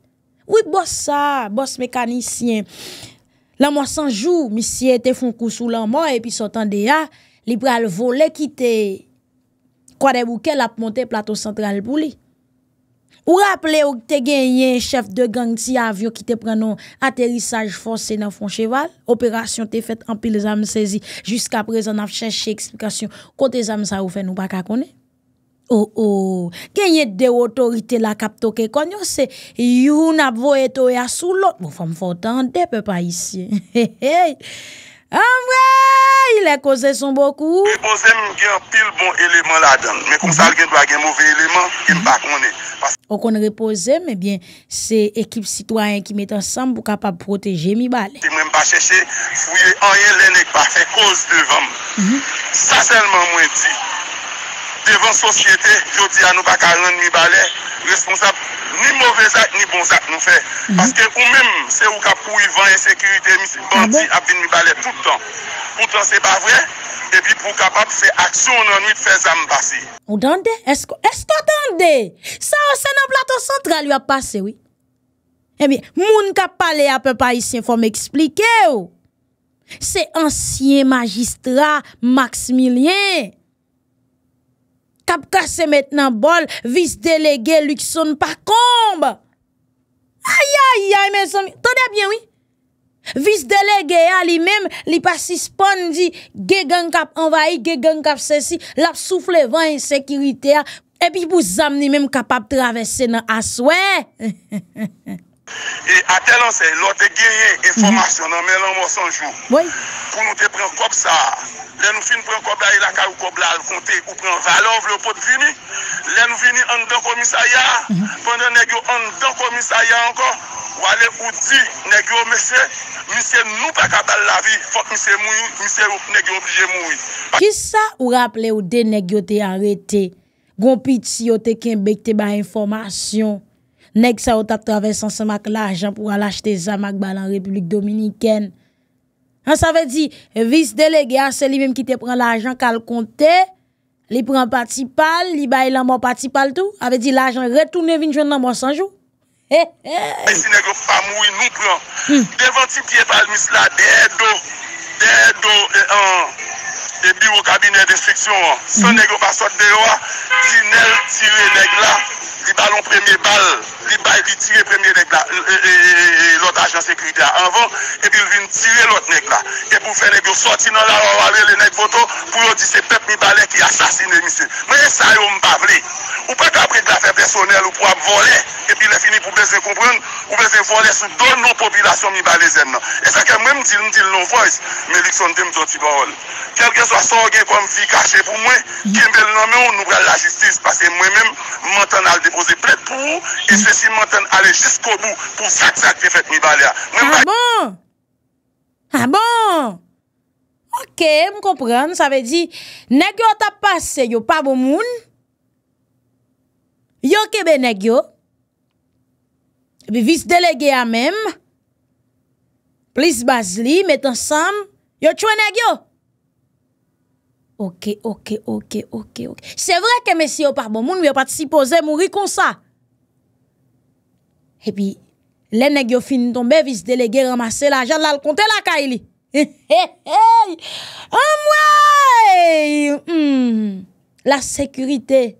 [SPEAKER 1] ou boss sa, boss mekanisyen? La mwa sanjou, misye te fon kousou la mwa, e pi sotan de ya, li pral vole ki te kwa de bouke la ponte plato sentral pou li. Ou rappele ou te gen yen chef de gang ti avyo ki te pren nou aterisaj fos se nan fon cheval? Operasyon te fet ampil zanm sezi jusqu aprezen nan cheshe eksplikasyon kote zanm sa ou fe nou baka kone? genye oh, oh. de otorite la kap toke konyo se, yon ap vo eto ya sou lot, mwen bon, fom fote an depe pa isi amwe, yon la koze son boku mhm. mhm. repose mwen gen
[SPEAKER 2] pil bon eleman la dan men kon sal gen dwa gen mouve eleman gen pa konen
[SPEAKER 1] okon repose mwen, se ekip sitwayen ki met ansan mwen kap ap proteje mi bal
[SPEAKER 2] se mwen pa cheche, fwe anye lene kwa fe koze devan sa mhm. selman mwen di Devan sosyete, yo di anou baka rande mi bale, responsab ni mouvezak ni bonzak nou fe. Paske ou mèm se ou kap pou yvan ensekirite misi bandi ap di mi bale toutan. Poutan se pa vre, epi pou kap ap se aksyon anou fe zanm basi.
[SPEAKER 1] O dande, esko, esko dande, sa o senan plato sentra lyo ap pase, oui. Emi, eh moun kap pale ap pe pa isi informe eksplike, ou. Oh. Se ansyen magistra, Maximilien. Kap kase met nan bol, vis delege luk son pa komb. Aya, aya, men son. Toda bien, oui. Vis delege a li men, li pasi spon di, ge gen kap anvayi, ge gen kap sesi, lap soufle van yon sekirite a, epi pou zam li men kapap travesse nan aswe. E ate lan se, lò te genye informasyon
[SPEAKER 2] nan men lan mò sanjou,
[SPEAKER 1] pou nou
[SPEAKER 2] te pren kòp sa, lè nou fin pren kòp la ilaka e ou kòp la al konte ou pren valov lè pot vini, lè nou vini an dèkò misaya, pwèndè negyo an dèkò misaya ankon, wale ou di negyo mesè, misè nou prekatal la vi, fòk misè mouy, misè negyo oblije mouy.
[SPEAKER 1] Ki sa ou rap lè ou de negyo te arete, gòpiti yo te kenbekte ba informasyon? Neg sa otak traves ansan mak la ajan pou al achete zamak ba lan Republik Dominiken. An sa ve di, vis delege a seli mem ki te pran la ajan kal konte, li pran pati pal, li bay lanman pati pal tou. Ave di la ajan retoune vin jwen nanman sanjou. Eh, eh! E si negou famou
[SPEAKER 2] yi nou pran, hmm. devanti piye pal misla de do, de do, e an. E bi wou kabine destriksyon an. Se mhm. neg wou pa sot dewa, di nel tire neg la, li balon premye bal, li tirer premye neg la, e, e, e, e l'ot ajans ekri de an avon, e pi vin tire l'ot neg la. E pou fe neg wou soti nan la, wou ale non. le neg voto, pou yo di se pep mi bale ki asasine misi. Mwenye sa yon mbavle. Ou pe ka prek la feb desonel, ou pou am vole, e pi le fini pou bezen komproun, pou bezen vole sou don nou popilasyon mi balezen nan. E sa ke mwen mdi l'on voice, me liksonde mdo tiborol. Mèl gen so sa ou gen koum vi kache pou mwen, gen bel nan mè ou nou bral la jistise, pase mwen mèm, mèntan al depose plek pou, e se si mèntan ale jiskou bou, pou sak sak te fet mi bale a.
[SPEAKER 1] Mèm bagi. Ha bon? Ha ah bon? Ok, mou kompran, sa ve di, negyo ata pase yo pa bo moun, yo kebe negyo, bi vis delege ya mèm, plis baz li, met ansam, yo twen negyo, Okey, okey, okey, okey, okey. Se vre ke mesi yo parbon, moun mwen pat si pose moun ri kon sa. E pi, le neg yo finiton bevis delege remase la jan lal konte la ka ili. An mwen! La sekurite...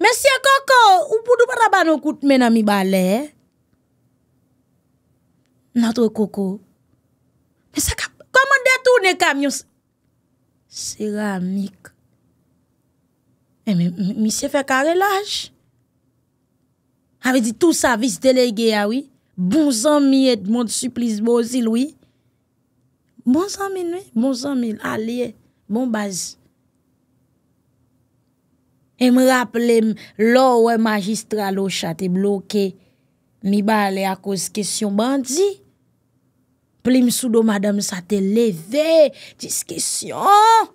[SPEAKER 1] Mè sè koko, ou poudou pa raba nou kout men a mi bale? Nato koko, mè sè kap, komon detou ne kamyon? Seramik. Mè mè, mè sè fè karelaj? A ve di tou sa vis delege ya we? Bon zan mi et moun suplis bozil we? Bon zan mi nou? Bon zan mi, alè, bon bazil. E m raple, lò wè magistra lò chate bloke, mi bale akos kesyon bandi. Plim sou do madame sa te leve, diskesyon.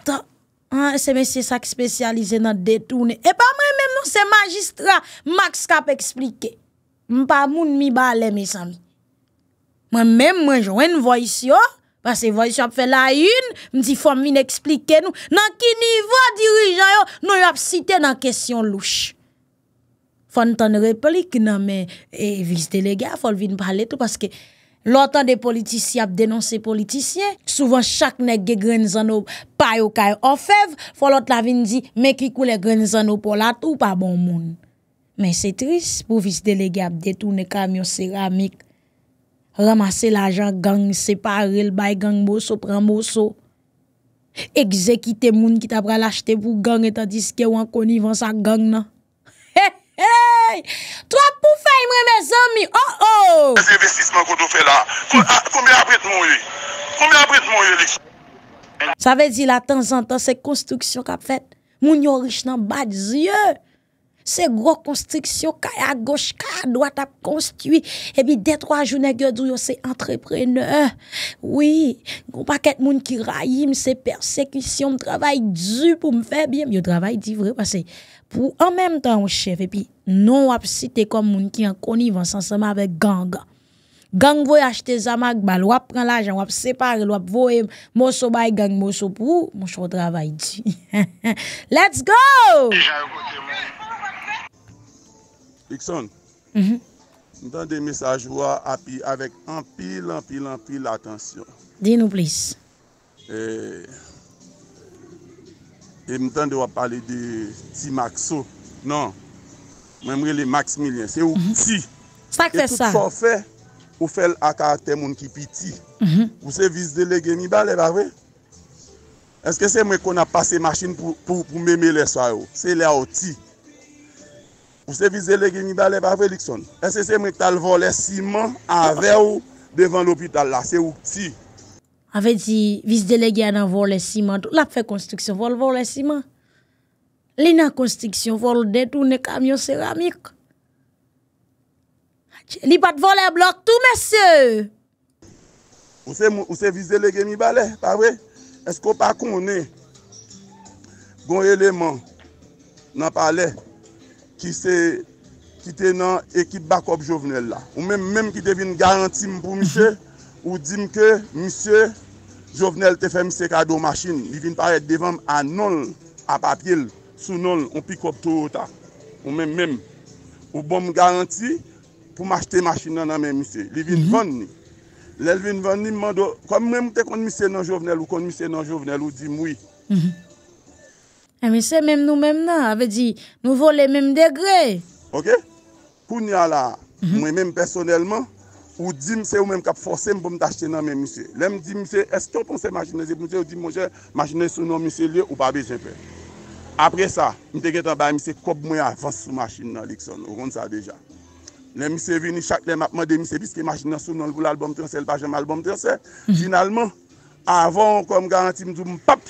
[SPEAKER 1] Ata, se mesye sa ki spesyalize nan detounen. E pa mè mè moun se magistra, maks kap eksplike. M pa moun mi bale mesan. Mè mè moun jwen voyisyon. Bas e voy sou ap fè la yun, mdi fòm vin eksplike nou, nan ki nivò dirijan yo, nou ap site nan kesyon louche. Fòm tan repolik nan men, e vis delegya fòl vin pahle tout, paske lò tan de politisy ap denonse politisyen, souvan chak ne ge grenzano payo kayo ofev, fòl ot la vin di, men kikou le grenzano pou la tou pa bon moun. Men se tris pou vis delegya ap detou ne kamyon seramik. Ramase l'ajan gang, separe l'bay gang boso, pran boso. Ekzekite moun ki tabra l'achete vou gang etan diske wankoni vansan gang nan. Hey, hey, toi pou fey mwen me zami, oh oh! Se investisme kou do fe la, kou mi apret moun yu, kou mi apret moun yu le. Sa ve di la tan zan tan se konstruksyon kap fet, moun yo rich nan bad ziyou. à gauche, qui à gauche kaya doat construit à puis Et trois deux, dou yo c'est entrepreneur. Oui, goun paket qui ki c'est se persécution. travail travail du pour me faire bien travail dit vrai que pour en même temps, temps, chef. puis, non comme cité comme qui qui en Gang acheter zamak bay gang, moso Let's go! Fikson, mwen mhm.
[SPEAKER 2] tan de mesaj wwa api avèk anpil, anpil, anpil l'atansyon. Din nou plis. E, e mwen tan de wap pale de ti makso. Nan, mwen mwen le maks milyen. Se ou mhm. ti.
[SPEAKER 1] Fak fè sa. E tout sa fè,
[SPEAKER 2] ou fè l'akar temoun ki pi ti. Mhm. Ou se vise dele gè mi balè ba vè. Eske se mwen kon a pase machin pou mèmè le sa yo. Se lè ou ti. Ou se vizele geni balè pa vè likson? Ese se mèk tal vòlè siman avè ou devan l'opital la, se ou ti.
[SPEAKER 1] A vè di vizele geni an vòlè siman, lè ap fè konstriksyon vòl vòlè siman. Lè nan konstriksyon vòl dè tou nè kamyon seramik. Li pat vòlè blok tou mè se.
[SPEAKER 2] Ou se vizele geni balè pa vè? Ese ko pa konè gon eleman nan palè ki te nan ekip bakop jovenel la. Ou menm menm ki te vin garanti m pou mse, mhm. ou dim ke mse jovenel te fe mse kado masin, li vin paret devan anol apapil, sou anol, ou pikop to yota. Ou menm menm, ou bom garanti pou m achete masin nanan menm mse. Li vin mhm. vand ni. Li vin vand ni, kwa mwenm te kon mse nan jovenel, ou kon mse nan jovenel, ou dim oui,
[SPEAKER 3] mhm.
[SPEAKER 1] E eh, misè, mèm nou mèm nan, avè di, nou vò lè mèm degre.
[SPEAKER 2] Ok? Poun ya la, mèm mèm personèlman, ou di mse ou mèm kap fòse m pou mtajte nan mèm misè. Lèm di misè, eske ou ponsè majinezi pou mse ou di mòjè majinezi sou nan misè lè ou pa bè zè pè. Apre sa, mèm degre tan ba misè, kòp mwen avans sou majine nan lik son. Ou kon sa deja. Lèm misè veni chak lèm apman de misè, biske majinezi sou nan l'albòm tè, l'albòm tè, mhm. finalman, avan ou kom garanti mdou mpap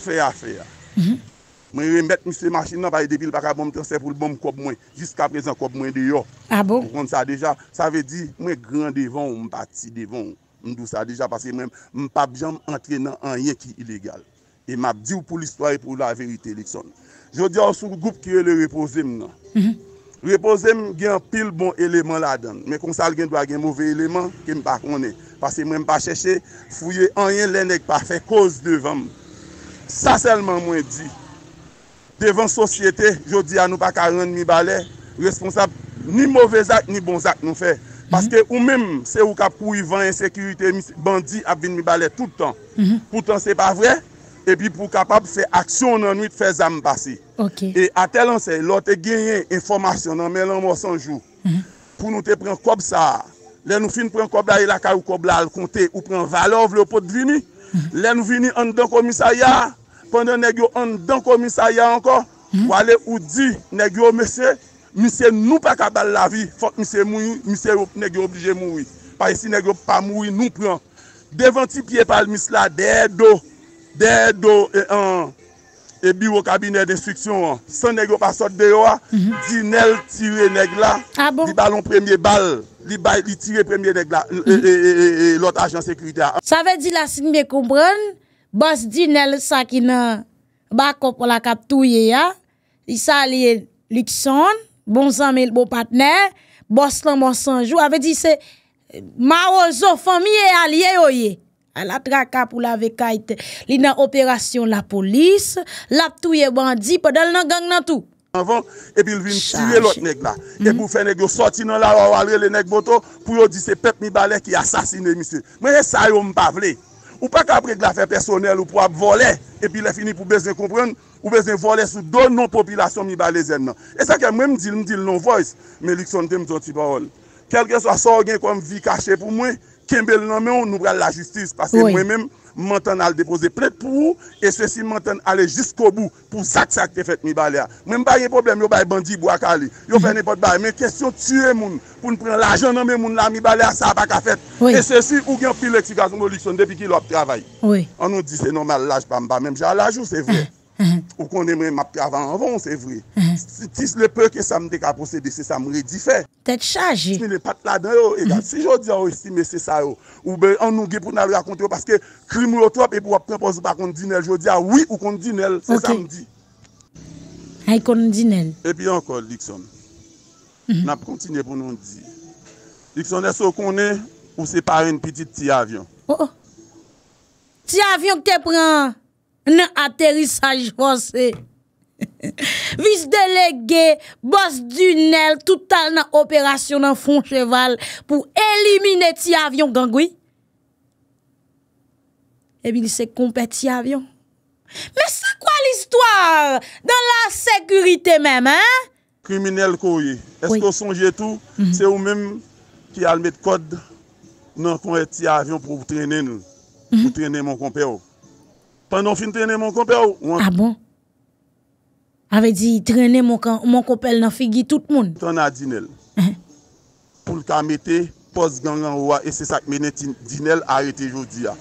[SPEAKER 2] Mwen rembet mwen se machin nan pa e depil pa ka bom Tansè pou l bom kob mwen Jiska prezen kob mwen de yo ah bon? Mwen kont sa deja Sa ve di mwen grand devon ou mwen pati devon ou Mwen dou sa deja Mwen pa bjan mwen entrenan anyen ki ilegal E mwen ap di ou pou l istory pou la verite likson Je di an sou goup ki e le reposem nan mhm. Reposem gen pil bon eleman la dan Mwen konsal gen dwa gen mouve eleman Ki mwen pa konen Pase mwen mwen pa chèche Fouye anyen lennèk pa fè koz devon Sa selman mwen di Devan sosyete, jodi anou pa karan mi bale, responsab ni mouvezak ni bonzak nou fe. Paske ou mèm se ou kap kou yvan yon sekirite bandi ap vin mi bale tout an. Poutan se pa vre, epi pou kap ap fe aksyon nan nuit fe zanm pasi. E ate lan se, lò te genyen informasyon nan men lan mò sanjou. Pou nou te pren kob sa, lè nou fin pren kob la yi la ka ou kob la al konte, ou pren valov le pot vini, mhm. lè nou vini an don komisa ya, pandan negyo an dan komisa ya anko, wale ou di, negyo mese, mese nou pa kabal la vi, fok mese moui, mese negyo oblije moui, pa isi negyo pa moui, nou pran, devanti pie pal misla, dedo, dedo, e biwo kabine d'instriksyon, san negyo pa sot dewa, hmm. di nel tire negla, ah bon? li balon premye bal, li tire premye negla, e lot ajan sekurita.
[SPEAKER 1] Sa ve di la sin me koubran, Bas Dinel sa ki nan pour la kap touye ya. I sa Luxon, bon zan me l Boss patner, bos lan bon sanjou. Ave di se, ma famille famiye a liye A la pour la vekayte. Li nan opération la police, la touye bandi, pendant nan gang nan tou.
[SPEAKER 2] Anvan, epi l vin tire lot neg la. Mm et hmm. pour faire fe neg dans soti nan la wawalre le neg voto, pou yo di se pep mi bale ki assassiné monsieur mais ça yo mpavle. Ou pa ka prek la fè personel ou pou ap vole, epi le fini pou bezè kompren, ou bezè vole sou don non-popilasyon mi ba lezen nan. E sa ke mwen mdil non-voice, men likson de mdonti parol. Kelke swa sò gen konm vi kache pou mwen, kembe lè nan mè ou nou bral la jistis, pase mwen mèm, Manten al depoze prete pou ou E se si menten ale jisk obou Pou sak sak te fet mi bale a Mwen baye yon problem, yon baye bandi bo akali Yon mhm. fene pot baye, mwen kesyon tue moun Poun pren l ajan anbe moun la, mi bale a sa baka fet E se si ou gen pil etikaz mwen likson Depi ki lop travay An nou di se normal laj pa mba, mwen jalaj ou se vwe Ou kon emre map ki avan avan, se vre. Tis le pe ke samde ka posebe, se samre e di fe. Tete chaje. Si jodi an ou estime se sa ou. Ou be an nouge pou nan lakonte ou. Paske krimou lotrop, epi wap prepozou pa konti dinel. Jodi an oui ou konti dinel. Se samdi.
[SPEAKER 1] Hay konon e dinel.
[SPEAKER 2] Epi an kol Likson. Mhm. Nap konti ne pou non di. Likson, esou konen ou se pare n piti ti avyon.
[SPEAKER 1] Oh, oh. Ti avyon ki te preman. nan aterisaj fosè. Vis delege, bos dunel, toutal nan operasyon nan fon cheval pou elimine ti avyon gangwi. Ebi eh li se kompe ti avyon. Me se kwa l'histoire dan la sekurite mem, eh? Kriminel kouye. Esko sonje
[SPEAKER 2] tou, mhm. se ou menm ki almet kod nan konye ti avyon pou voutrene
[SPEAKER 1] nou. Voutrene mhm. moun kompe yo. Pendon fin trene mwen kope ou? A ah bon? Ave di trene mwen kope ou nan figi tout moun? Tren a dinel.
[SPEAKER 2] Eh. Poul ka mette, pos gangan wwa esesak menet dinel arete jodi ya.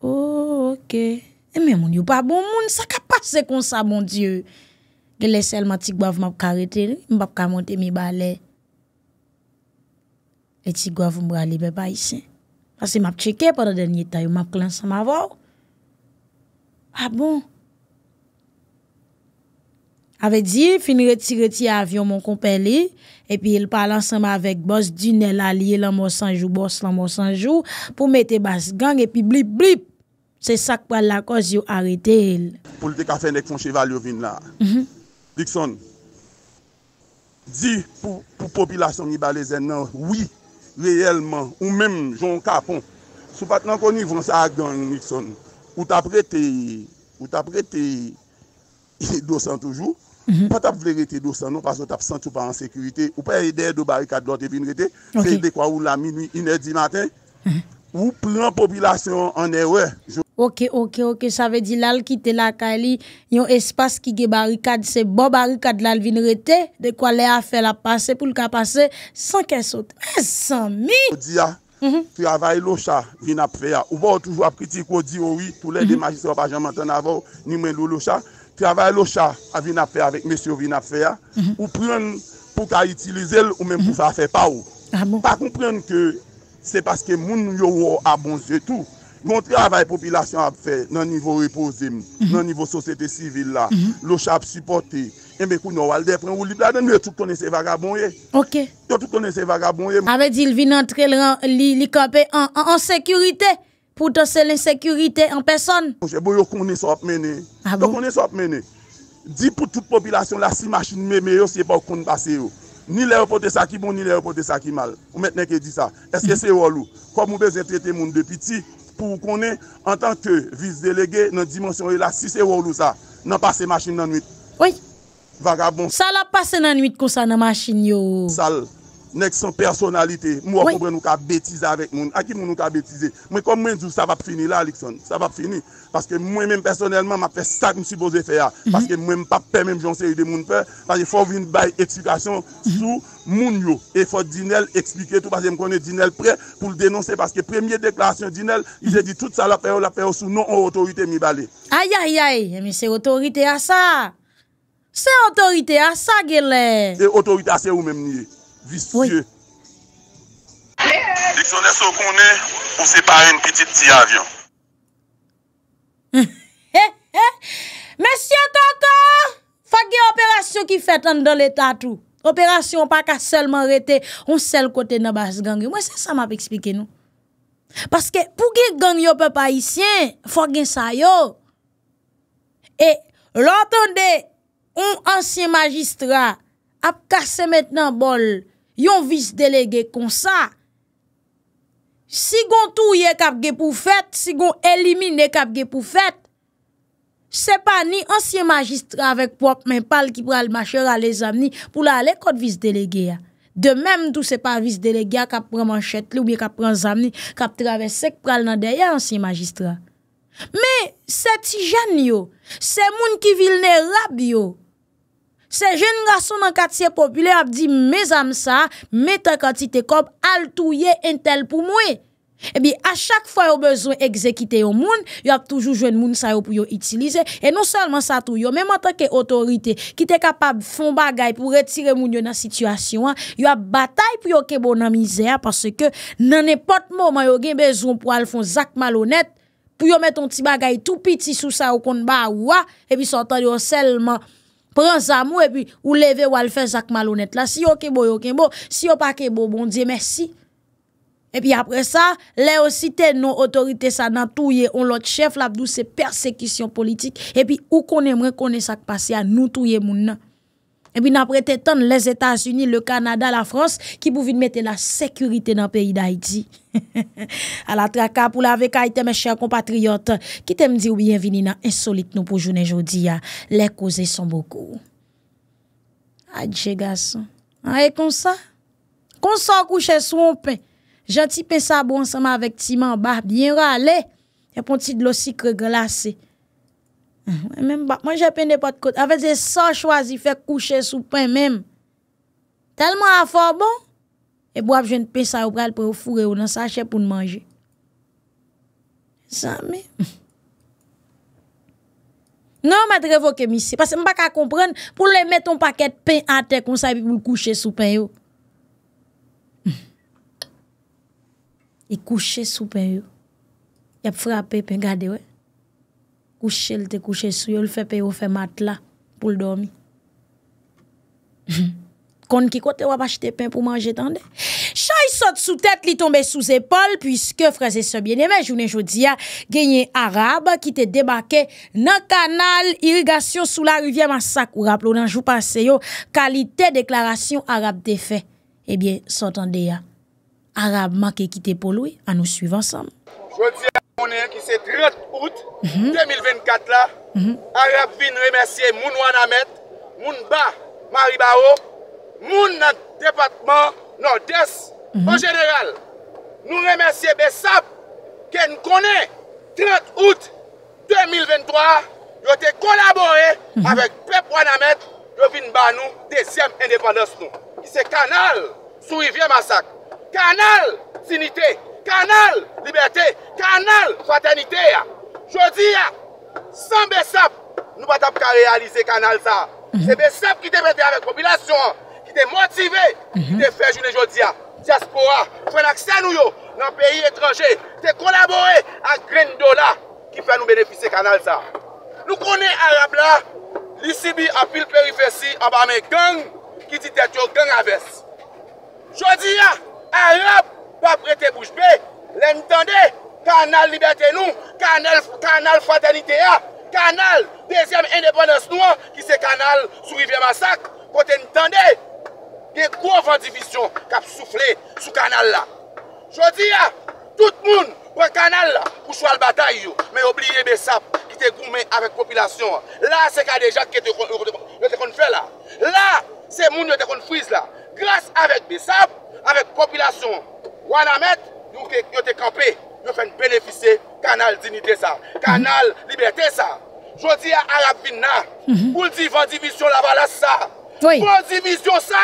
[SPEAKER 1] Oh, ok. E men moun yu pa bon moun. Sa ka pase kon sa, bon diyo. Gele sel matik wav mwen karete, mwen bap kamenti mi bale. Eti wav mwen bale beba isen. Asi map cheke, padan den yetay ou map klansan ma vaw. A ah bon? Ave di, fin retire ti avyon mon kompe li, epi el pale ansanma avek bos, dine la liye lan monsanjou, bos lan monsanjou, pou mete bas gang, epi blip blip, se sak pa la koz yo arete el.
[SPEAKER 2] Polite ka fene kfon cheval yo vin la, mhm. Dixon, di pou populasyon ni balèzen nan, oui, leyèlman, ou mèm, joun kapon, sou pat nan koni vonsak dan, Dixon, Ou tap mhm. non, rete dosan toujou, pa tap vle rete dosan nou, pas ou tap sentou pa an sekurite, ou pa e dey do barikad lote vin rete, se dekwa ou la minu iner di maten,
[SPEAKER 3] mhm. ou
[SPEAKER 2] plan popilasyon an ewe.
[SPEAKER 1] Ok, ok, ok, sa ve di lal ki te la ka li, yon espas ki ge barikad, se bo barikad lal vin rete, dekwa le afe la pase pou l ka pase, san ke sote, san mi!
[SPEAKER 2] Travay locha vin ap fè ya Ou bon toujou ap kritik ou di oui Tou lè de magis wap ajan mantan avò Ni men lou locha Travay locha a vin ap fè ya Ou pren pou ka itilize l Ou men pou fa fè pa ou Pa komprenn ke Se paske moun nou yo wò ap bon zè tou Kontre avay popilasyon ap fè Nan nivou repozim mhm. Nan nivou sosete sivil la mhm. Locha ap supporte Et bien, nous on va le prendre, on va le prendre, tout connaît ces vagabonds. Eh.
[SPEAKER 1] Ok. Tout connaît ces vagabonds. Eh. Avez-vous dit, il vient en il campe en sécurité. Pourtant, c'est l'insécurité en personne. Je vais vous connaître ce qui mené. Ah bon? Vous ce
[SPEAKER 2] qui Dis pour toute population, là, si machine ne c'est pas qu'on Ni les ça qui bon, ni les ça qui mal. Vous maintenant qui dit ça. Est-ce que c'est relou? Comme vous besoin traiter le monde de petit, pour qu'on connaître, en tant que vice-délégué, dans la dimension, là, si c'est relou ça, dans passer machine dans la nuit. Oui vagabond. Ça
[SPEAKER 1] l'a passé dans la nuit comme ça dans machine yo.
[SPEAKER 2] Sale. Nek sans personnalité. Moi, je comprends nous qu'a bêtise avec nous. À qui nous bêtise? bêtisé? Moi, comme moi, ça va finir là, Alexon. Ça va finir. Parce que moi-même, personnellement, m'a fait ça que je supposé faire. Mhm. Parce que moi, même pas permettre même j'en série de moun peur. Parce qu'il faut une bail explication mhm. sous moun yo. Et faut Dinel expliquer tout parce que je connais Dinel prêt pour le dénoncer. Parce que première déclaration Dinel, il a dit tout ça, la paix, la paix, sous non autorité mi balé.
[SPEAKER 1] Aïe, aïe, aïe. Mais c'est autorité à ça. Se otorite a sa ge lè.
[SPEAKER 2] E otorite a se ou mèm niye. Vis fie. Dik sonè sou kounè, ou se pare yon piti ti avyon.
[SPEAKER 1] Mèsyè Toto, fòk gen operasyon ki fèt an dan lè tatou. Operasyon pa ka selman rete ou sel kote nan bas gangyo. Mwen se sa map ekspike nou. Paske pou gen gangyo pe paisyen, fòk gen sa yo. E lòton de... On ansyen magistra ap kase metnen bol yon vis delege kon sa. Si gon tou ye kap ge pou fet, si gon elimine kap ge pou fet, se pa ni ansyen magistra avek pop men pal ki pral mache rale zamni pou la alekot vis delege ya. De menm tou se pa vis delege ya kap pran manchet li ou bi kap pran zamni kap travesek pral nan deye ansyen magistra. Me, se ti jan yo, se moun ki vilne rab yo. Se jen nga son nan katiye popule ap di me zam sa, me ta kati te kop, al touye entel pou mwen. Ebi, a chak fwa yo bezon ekzekite yo moun, yo ap toujou jen moun sa yo pou yo itilize, e non selman sa touyo, menman ta ke otorite ki te kapab fon bagay pou retire moun yo nan situasyon, yo ap batay pou yo kebon nan mizè, parce ke nan nepot mou man yo gen bezon pou al fon zak malonet, pou yo met ton ti bagay tou piti sou eh sa yo kont ba wwa, ebi sa otan yo selman... Pren sa mou e pi ou leve walfen sak malonet la. Si yo kebo yo kebo, si yo pa kebo bon diye mersi. E pi apre sa, le osite non otorite sa nan touye on lot chef la pou se persekisyon politik. E pi ou konen mwen konen sak pase a nou touye moun nan. Ebi nan prete ton les Etats-Unis, le Kanada, la Frans, ki pou vin mette la sekurite nan peyi d'Haïti. A la traka pou la veka ite mè chèr kompatriyot, ki tem di ou bienvini nan insolite nou pou jounen jodi ya, lè ko zè son boko. Adjè gason, aè ah, konsa? Konsa kou chè son pen? Janti pen sa bou ansama vek ti man barb, yen rale, yè pon ti d'lo sikre glasey. Mhm. Mwen jè pen bon. bon, non, de pat kote. Avè zè san chwazi fè kouche sou pen mèm. Telman anfor bon. E bo ap jèn pen sa ou bral pou ou fure ou nan sa chè pou nou manje. Zan mè. Non mè drevo ke mi se. Pase m baka komprèn pou lè mèt ton paket pen anter kon sa bi pou kouche sou pen yo. E kouche sou pen yo. Yèp frape pen gade wè. Kouchè l te kouchè sou yo, l fè pe yo fè matla pou l dormi. Kon ki kote wap achete pen pou manje tan de. Chay sot sou tèt li tombe sou zépol, pwiske freze se bine men, jounen jodi ya genye Arab, ki te debake nan kanal, irigasyon sou la rivye man sak ou rap, lounan jou panse yo, kalite deklarasyon Arab te fè. Ebyen, eh sotan de ya, Arab manke ki te poloui, an nou suiv ansam.
[SPEAKER 4] Jodi ya! Mounen ki se 30 Oud 2024 la, Arab vin remersye moun Wanamet, moun ba Maribaro, moun nan depatman Nord-Est mhm. en general. Nou remersye besap ken konen 30 Oud 2023 yo te kolabore mhm. avek Pep Wanamet yo vin ba nou desyem endepandos nou. Ki se kanal souivye masak, kanal sinite. Kanal Liberté, Kanal Fraternité, jodi, san besap, nou bat ap ka realize kanal sa, mhm. se besap ki te prete avèk populasyon, ki te motive, ki mhm. te fè jounè jodi, diaspora, fè nak sè nou yo, nan peyi etranjè, te kolaborè ak gren do la, ki fè nou benefise kanal sa. Nou konè Arab la, lisi bi apil perifersi, abame gang, ki ti tètyo gang avès. Jodi, Arab, Pa prete bouche be, le ntande, kanal Liberté Nou, kanal Fraternité A, ah. kanal Dezièm Indépendence Nou, ki ah. se kanal sou Rivière Massacre, kote ntande, gen konfantifisyon kap soufflé sou kanal ah, la. Jodi ya, tout moun pre kanal la, kouchou al batay yo, me oubliye Besap, ki te goumen avèk populasyon. La, se ka deja ki te kon fè la. La, se moun yo te kon fwiz la. Gras avèk Besap, avèk populasyon. Wan amet, yon te kampe, yon fen benefise kanal dinite sa, kanal liberté sa. Jodi a Arab vin nan, mhm. pou l di van divisyon la balas sa. Van divisyon sa,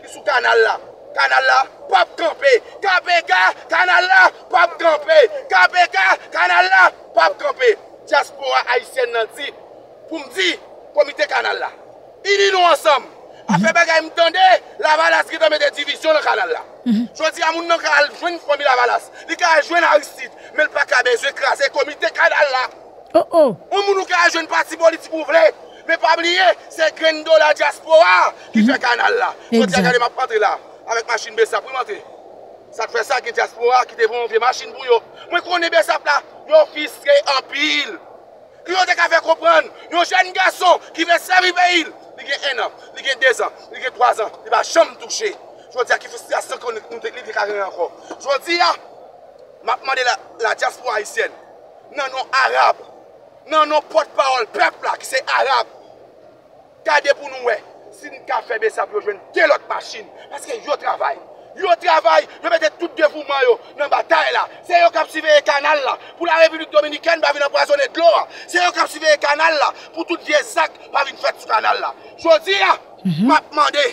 [SPEAKER 4] ki sou kanal la. Kanal la, pap kampe. Kampe ga, kanal la, pap kampe. Kampe ga, kanal la, pap kampe. Jaspora Haitien nan di, pou mdi, komite kanal la. Ini nou ansam. Afe mhm. bagay mtande, Lavalas gri dame de divisyon nan kanal la. Mhm. Jodi amoun nan kanal, jwen fromi Lavalas. Li ka jwen aristit, men lpaka ben zwe kras, e komite kanal la. Oh, oh. Ou moun nou ka jwen pati boli ti pou vle, me pabliye, se Grendola Diaspora ki fwe mhm. kanal la. Mwen diya gade map patre la, avek masin besap, ou mante? Sa fwe sa Grendola Diaspora ki te von vwe masin bou yo. Mwen kone besap la, yon fis kre yon pil. Yon de ka fwe kompran, yon jen gason ki ve sari be il. Li gen en an, li gen dez an, li gen twaz an, li ba chanm touche. Jwa di a ki fustrasyon kon li di karen an kon. Jwa di a, mapman de la diaspora Haitien, nan nou Arab, nan nou potpawol pep la ki se Arab. Kade pou nou we, si n ka febe sa bloujwen, ke lot pashin, paske yo travay. Yo travay, yo mette tout defu mayo Nan batay la, se yo kapsiveye kanal la Pou la republik dominiken, bavine apwazone dlo Se yo kapsiveye kanal la Pou tout vie sak, bavine fet su kanal la Chosi mhm. ya, map mande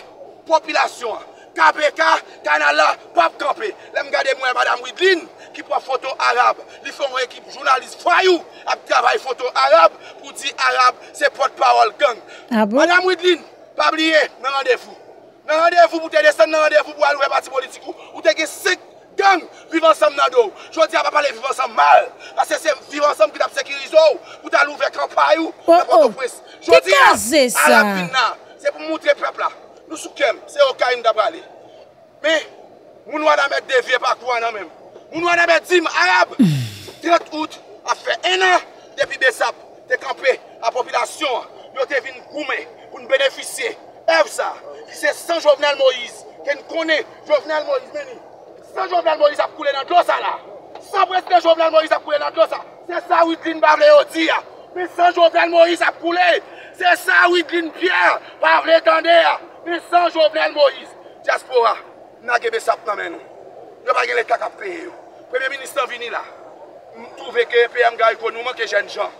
[SPEAKER 4] Popilasyon, KPK Kanal la, pap KP Lem gade mwen Madame Widlin Ki pou foto Arab Li fonwe ki jounalize fwayou Ape travay foto Arab Pou di Arab se pot parol gang ah bon? Madame Widlin, pabliye Men randevou nan randevou pou te destan nan randevou pou alou repati politikou, ou te ge sik geng vivansam nan dou. Jodi ap ap pale vivansam mal, asese vivansam ki tap sekirizou, ou ta louve kampayou, ap oh, ap oh. apres. Jodi ap, arap bin nan, se pou moutre pepla, nou soukem, se okayin dabra li. Me, moun wadamek devye pa kouan nan menm, moun wadamek dim, arap, 30 out a fe ena, depi besap, te kampe, a popilasyon, yo te vin koume, pou nbenefise, ev sa, ki se San Jovenel Moïse, ken kone Jovenel Moïse meni. San Jovenel Moïse ap koule nan glosa la. San wè se San Jovenel Moïse ap koule nan glosa, se sa Ouidlin Bavle Odi ya. Se San Jovenel Moïse ap koule, se sa Ouidlin Pierre Bavle Tande ya. Se San Jovenel Moïse. Diaspora, nagebe sap nan men nou. Nagebe le kaka peyo. Pwede minister vini la. Mwitouve ke epè mga ekonouman ke jen jan.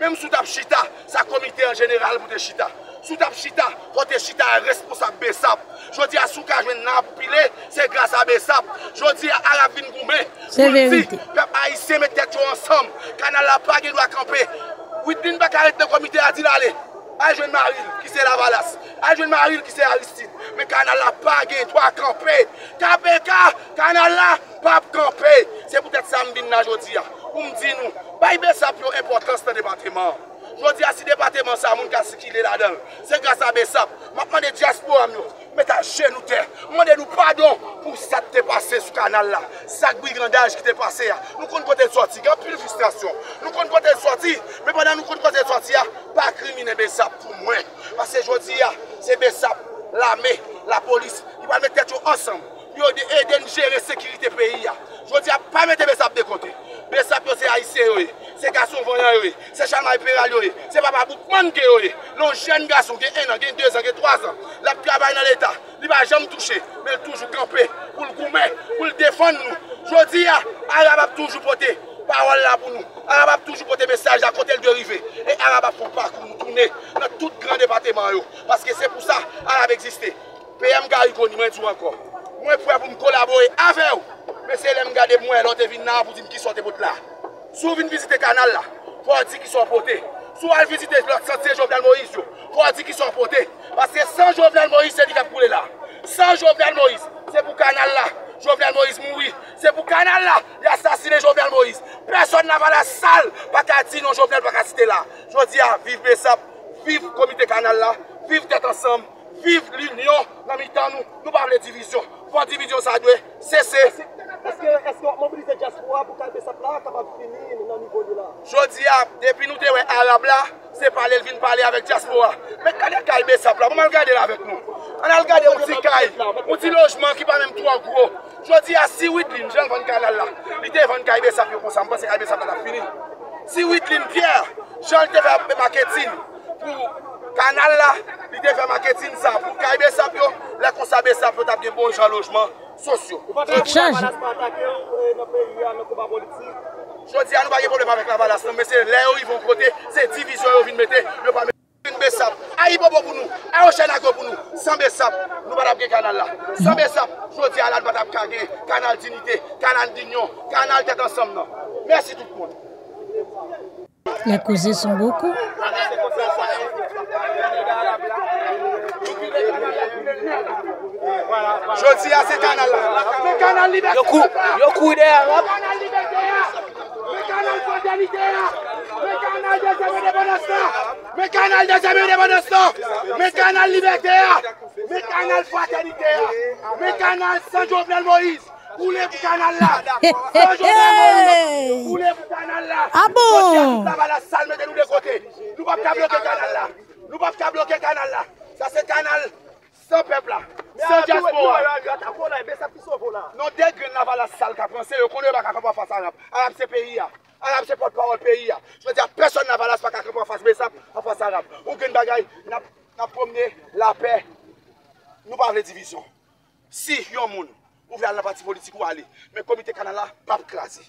[SPEAKER 4] Mèm sou tap chita, sa komite en general pou te chita. Sout ap chita, kote chita, respos ap besap. Jodi asou ka jwen nan ap pile, se grasa besap. Jodi a arap vin goume, jodi pep a isye mette tyo ansam. Kanal la pa gen yon akampe. Ouidin bak a rette komite a dilale. A jwen maril ki se la valas. A jwen maril ki se a ristin. Men kanal la pa gen yon akampe. Kampen ka, kanal la pa akampe. Se pou tete sa mvin nan jodi a. Ou mdi nou, bay besap yon epotran se te debate man. Jodi a si depate monsa, moun kasi ki le la den. Se grasa besap, ma pande diaspo amyot, metan chen nou ten. Mande nou padon pou sa te pase sou kanal la. Sak bi grandaj ki te pase ya. Nou kon kote de soti, gampi de frustrasyon. Nou kon kote de soti, me padan nou kon kote de soti ya, pa krimine besap pou mwen. Pase jodi ya, se besap, la me, la polis, yi pal mette tè chou ansan. Yi yo de eden jere sekirite peyi ya. Jodi ya, pa mette besap de kote. Ben sape yo se aise yo e, se gason vanyan yo e, se chanman e peral yo e, se baba koukman gen yo e, lon jen gason gen 1 an, gen 2 an, gen 3 an, la pya bay nan eta, li ba jen m touche, men toujou kampe, pou l koume, pou l defon nou, jodi ya, araba pou toujou pote, parol la pou nou, araba pou toujou pote, mesaj la kote l derive, e araba pou parkou nou, toune, nou tout grand debateman yo, paske se pou sa, arabe egziste, peyem gariko ni men sou anko. Mwen pwè pou m kolaborè avè ou. Mwen se lèm gade mwen lò te vin nan, pou din ki sote bot la. Sou vin vizite kanal la, pou an di ki sote potè. Sou an vizite lò ki sote se Jovnel Moïse yo, pou an di ki sote potè. Baske san Jovnel Moïse se di kap pou lè la. San Jovnel Moïse. Se pou kanal la, Jovnel Moïse moui. Se pou kanal la, y asasine Jovnel Moïse. Person nan va la sal, baka ati non Jovnel baka sitè la. Jou di ya, viv besap, viv komite kanal la, viv tèt ansam, viv Nou pa vle divisyon Fwa divisyon sa dwe Se se Eske moun brite Diaspoa pou kalbe sapla
[SPEAKER 1] Kabak filin nan nivou li la
[SPEAKER 4] Jodi ya depi nou te we Arab la Se pale vin pale avek Diaspoa Mwen kalbe sapla Mwen al gade la vek nou An al gade ou ti kay Ou ti lojman ki pa menm tou an gro Jodi ya si witlin Jol van kanal la Li te van kalbe sapla Sampan se kalbe sapla tab filin Si witlin vya Jol te vya pe maketin Pou Kanal la, pide fè maketin sa, pou kèy besap yo, lè kon sa besap, fè tap gen bonj alojman sosyo. Ou patre fè la balas
[SPEAKER 3] patak yo, nou pe yu an, nou kouba politik.
[SPEAKER 4] Jodi an nou bagè problem avèk la balas nou, mè se lè yo yon kote, se divizyon yo vin metè, mè yo pal mè yon besap. A yon bobo pou nou, a yon chenakou pou nou, san besap, nou badap gen kanal la. San besap, jodi an la nou badap kage, kanal dinite, kanal dinyon, kanal ket ansam nan. Mèsi tout moun.
[SPEAKER 1] Les causés sont beaucoup.
[SPEAKER 4] Je dis à ces la. là Le canal a Le canal kanal solidarite a. Me kanal de zeme de bonasta. Me kanal de zeme de bonasta. Le canal liberté a. Le canal fraternité a. Me kanal Jovenel Moïse. Ou lè pou kanal la. Ou lè pou kanal la. A bon. Ou lè pou kanal la. Nou pa fika blokè kanal la. Nou pa fika blokè kanal la. Sa se kanal se pepla. Se jasbo. Non de gen nan valas sal ka pransè. Yo konè baka kèp wafas Arab. Arab se peyi ya. Arab se potpawol peyi ya. Jwen diya, person nan valas pa kèp wafas. Mè sap, wafas Arab. Ou gen bagay nan promene la pè. Nou pa vle divizyon. Si yon moun. Ou vle al nan pati politik ou ali. Men komite kanan la, pap krasi.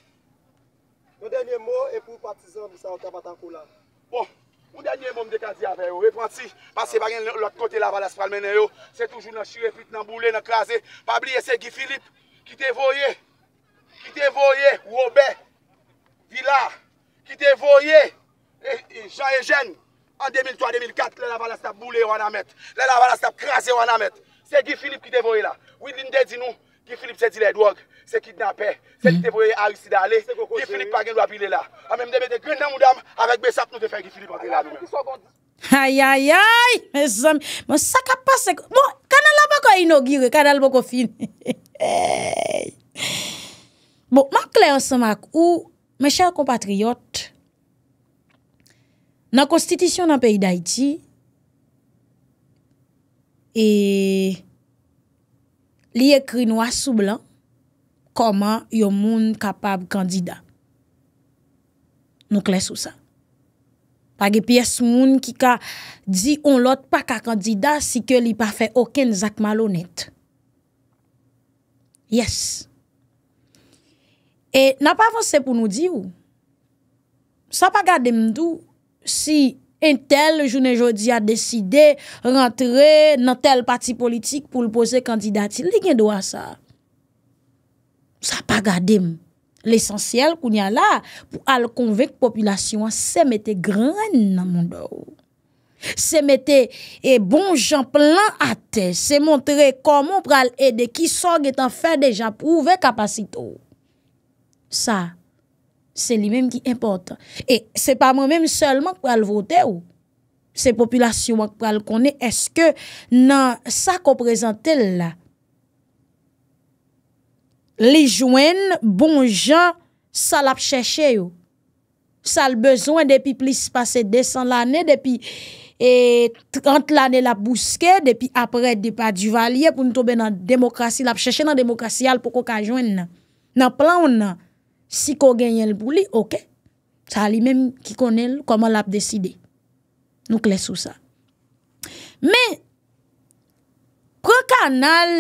[SPEAKER 4] Noun denye moun, epou patizan, moussa wot avat an koulan. Bon, moun denye moun dekazi ave yo. Repwansi, pase bagen lot kote la valas pralmen yo. Se toujou nan shirepit, nan boule, nan krasi. Pa bliye, se gi Filip, ki te voye, ki te voye, woube, vila, ki te voye, e, jan e jen, an 2003-2004, le la valas tap boule wana met. Le la valas tap krasi wana met. Se gi Filip ki te voye la. Ou linde di nou, Gifilip se di le dwag, se kidnapè, se li hmm. te voye arisidale, Gifilip pa gen wapile la, amemde be de gren nan moudam, avèk besap nou te fè Gifilip anke lade mè.
[SPEAKER 1] Ay ay ay, mè zanm, mè sakapasek, mè kanalaba kwa inogire, kanalbo kofin. Bon, mè kle ansamak ou, mè chèl kompatriyot, nan konstitisyon nan peyi da iti, e... li ekri nou asou blan, koman yon moun kapab kandida. Nou kles ou sa. Page piyes moun ki ka di, on lot pa ka kandida, si ke li pa fe oken zak malonet. Yes. E nan pa avanse pou nou di ou. San pa gade mdou, si... entel jounen jodi a deside rentre nan tel pati politik pou l'pose kandidat. Sin li gen do a sa? Sa pa gade m. L'esensyel pou n'ya la pou al konvek populasyon se mette gran nan moun do. Se mette e bon jan plan ate. Se montre komon pral ede ki son getan fe de jan pou ouve kapasito. Sa. Se li menm ki importan. E se pa menm seman kwa al vote ou. Se populasyon wak kwa al kone, eske nan sa komprezantel la. Li jwen bon jan sa lap chèche ou. Sa l bezwen depi plis pase 200 l ane, depi 30 l ane lap bouske, depi apre depa du valye pou nou tobe nan demokrasi, lap chèche nan demokrasi al pou koka jwen nan. Nan plan ou nan. Si ko genye l pou li, ok. Sa li menm ki konel koman l ap deside. Nou klesou sa. Men, pou kanal,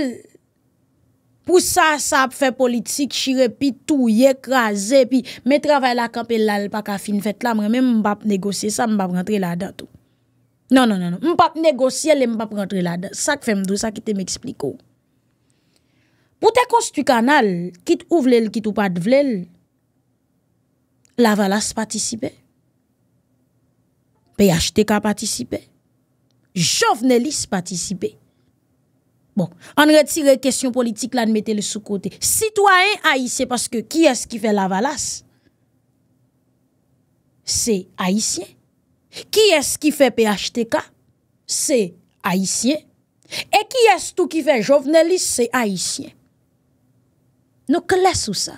[SPEAKER 1] pou sa sa ap fe politik, chire pi tou yek, raze pi, me travay la kapel lal, pa ka fin fet la, mwen menm mbap negosye sa, mbap rentre la dan tou. Non, non, non, non, mbap negosye le mbap rentre la dan. Sa k fe mdou, sa ki te m ekspliko. Pou te konstu kanal, kit ou vlel, kit ou pat vlel, Lavalas participait. PHTK participait. Jovenelis participait. Bon, on retire question politique là, mettre le sous côté. Citoyen haïtien parce que qui est-ce qui fait Lavalas? C'est haïtien. Qui est-ce qui fait PHTK? C'est haïtien. Et qui est-ce tout qui fait Jovenelis? C'est haïtien. Nous classons ça.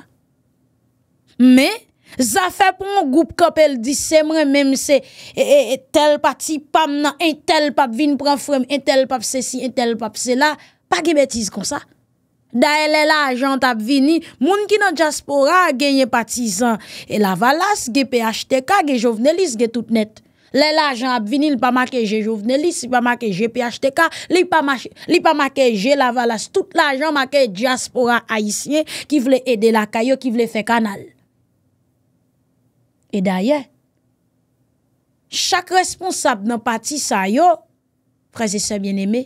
[SPEAKER 1] Mais Zafè pou moun goup kopèl disè mwen mèm se E tel pati pam nan E tel pap vin pran frèm E tel pap se si, e tel pap se la Pa ge betiz kon sa Da e lè la ajant ap vini Moun ki nan diaspora genye patizan E la valas ge pHTK Ge jovnelis ge tout net Lè la ajant ap vini l pa makè ge jovnelis L pa makè ge pHTK L pa makè ge la valas Tout la ajant makè diaspora aisyen Ki vle ede la kayo, ki vle fe kanal E daye, chak responsab nan pati sa yo, prezi se mjen eme,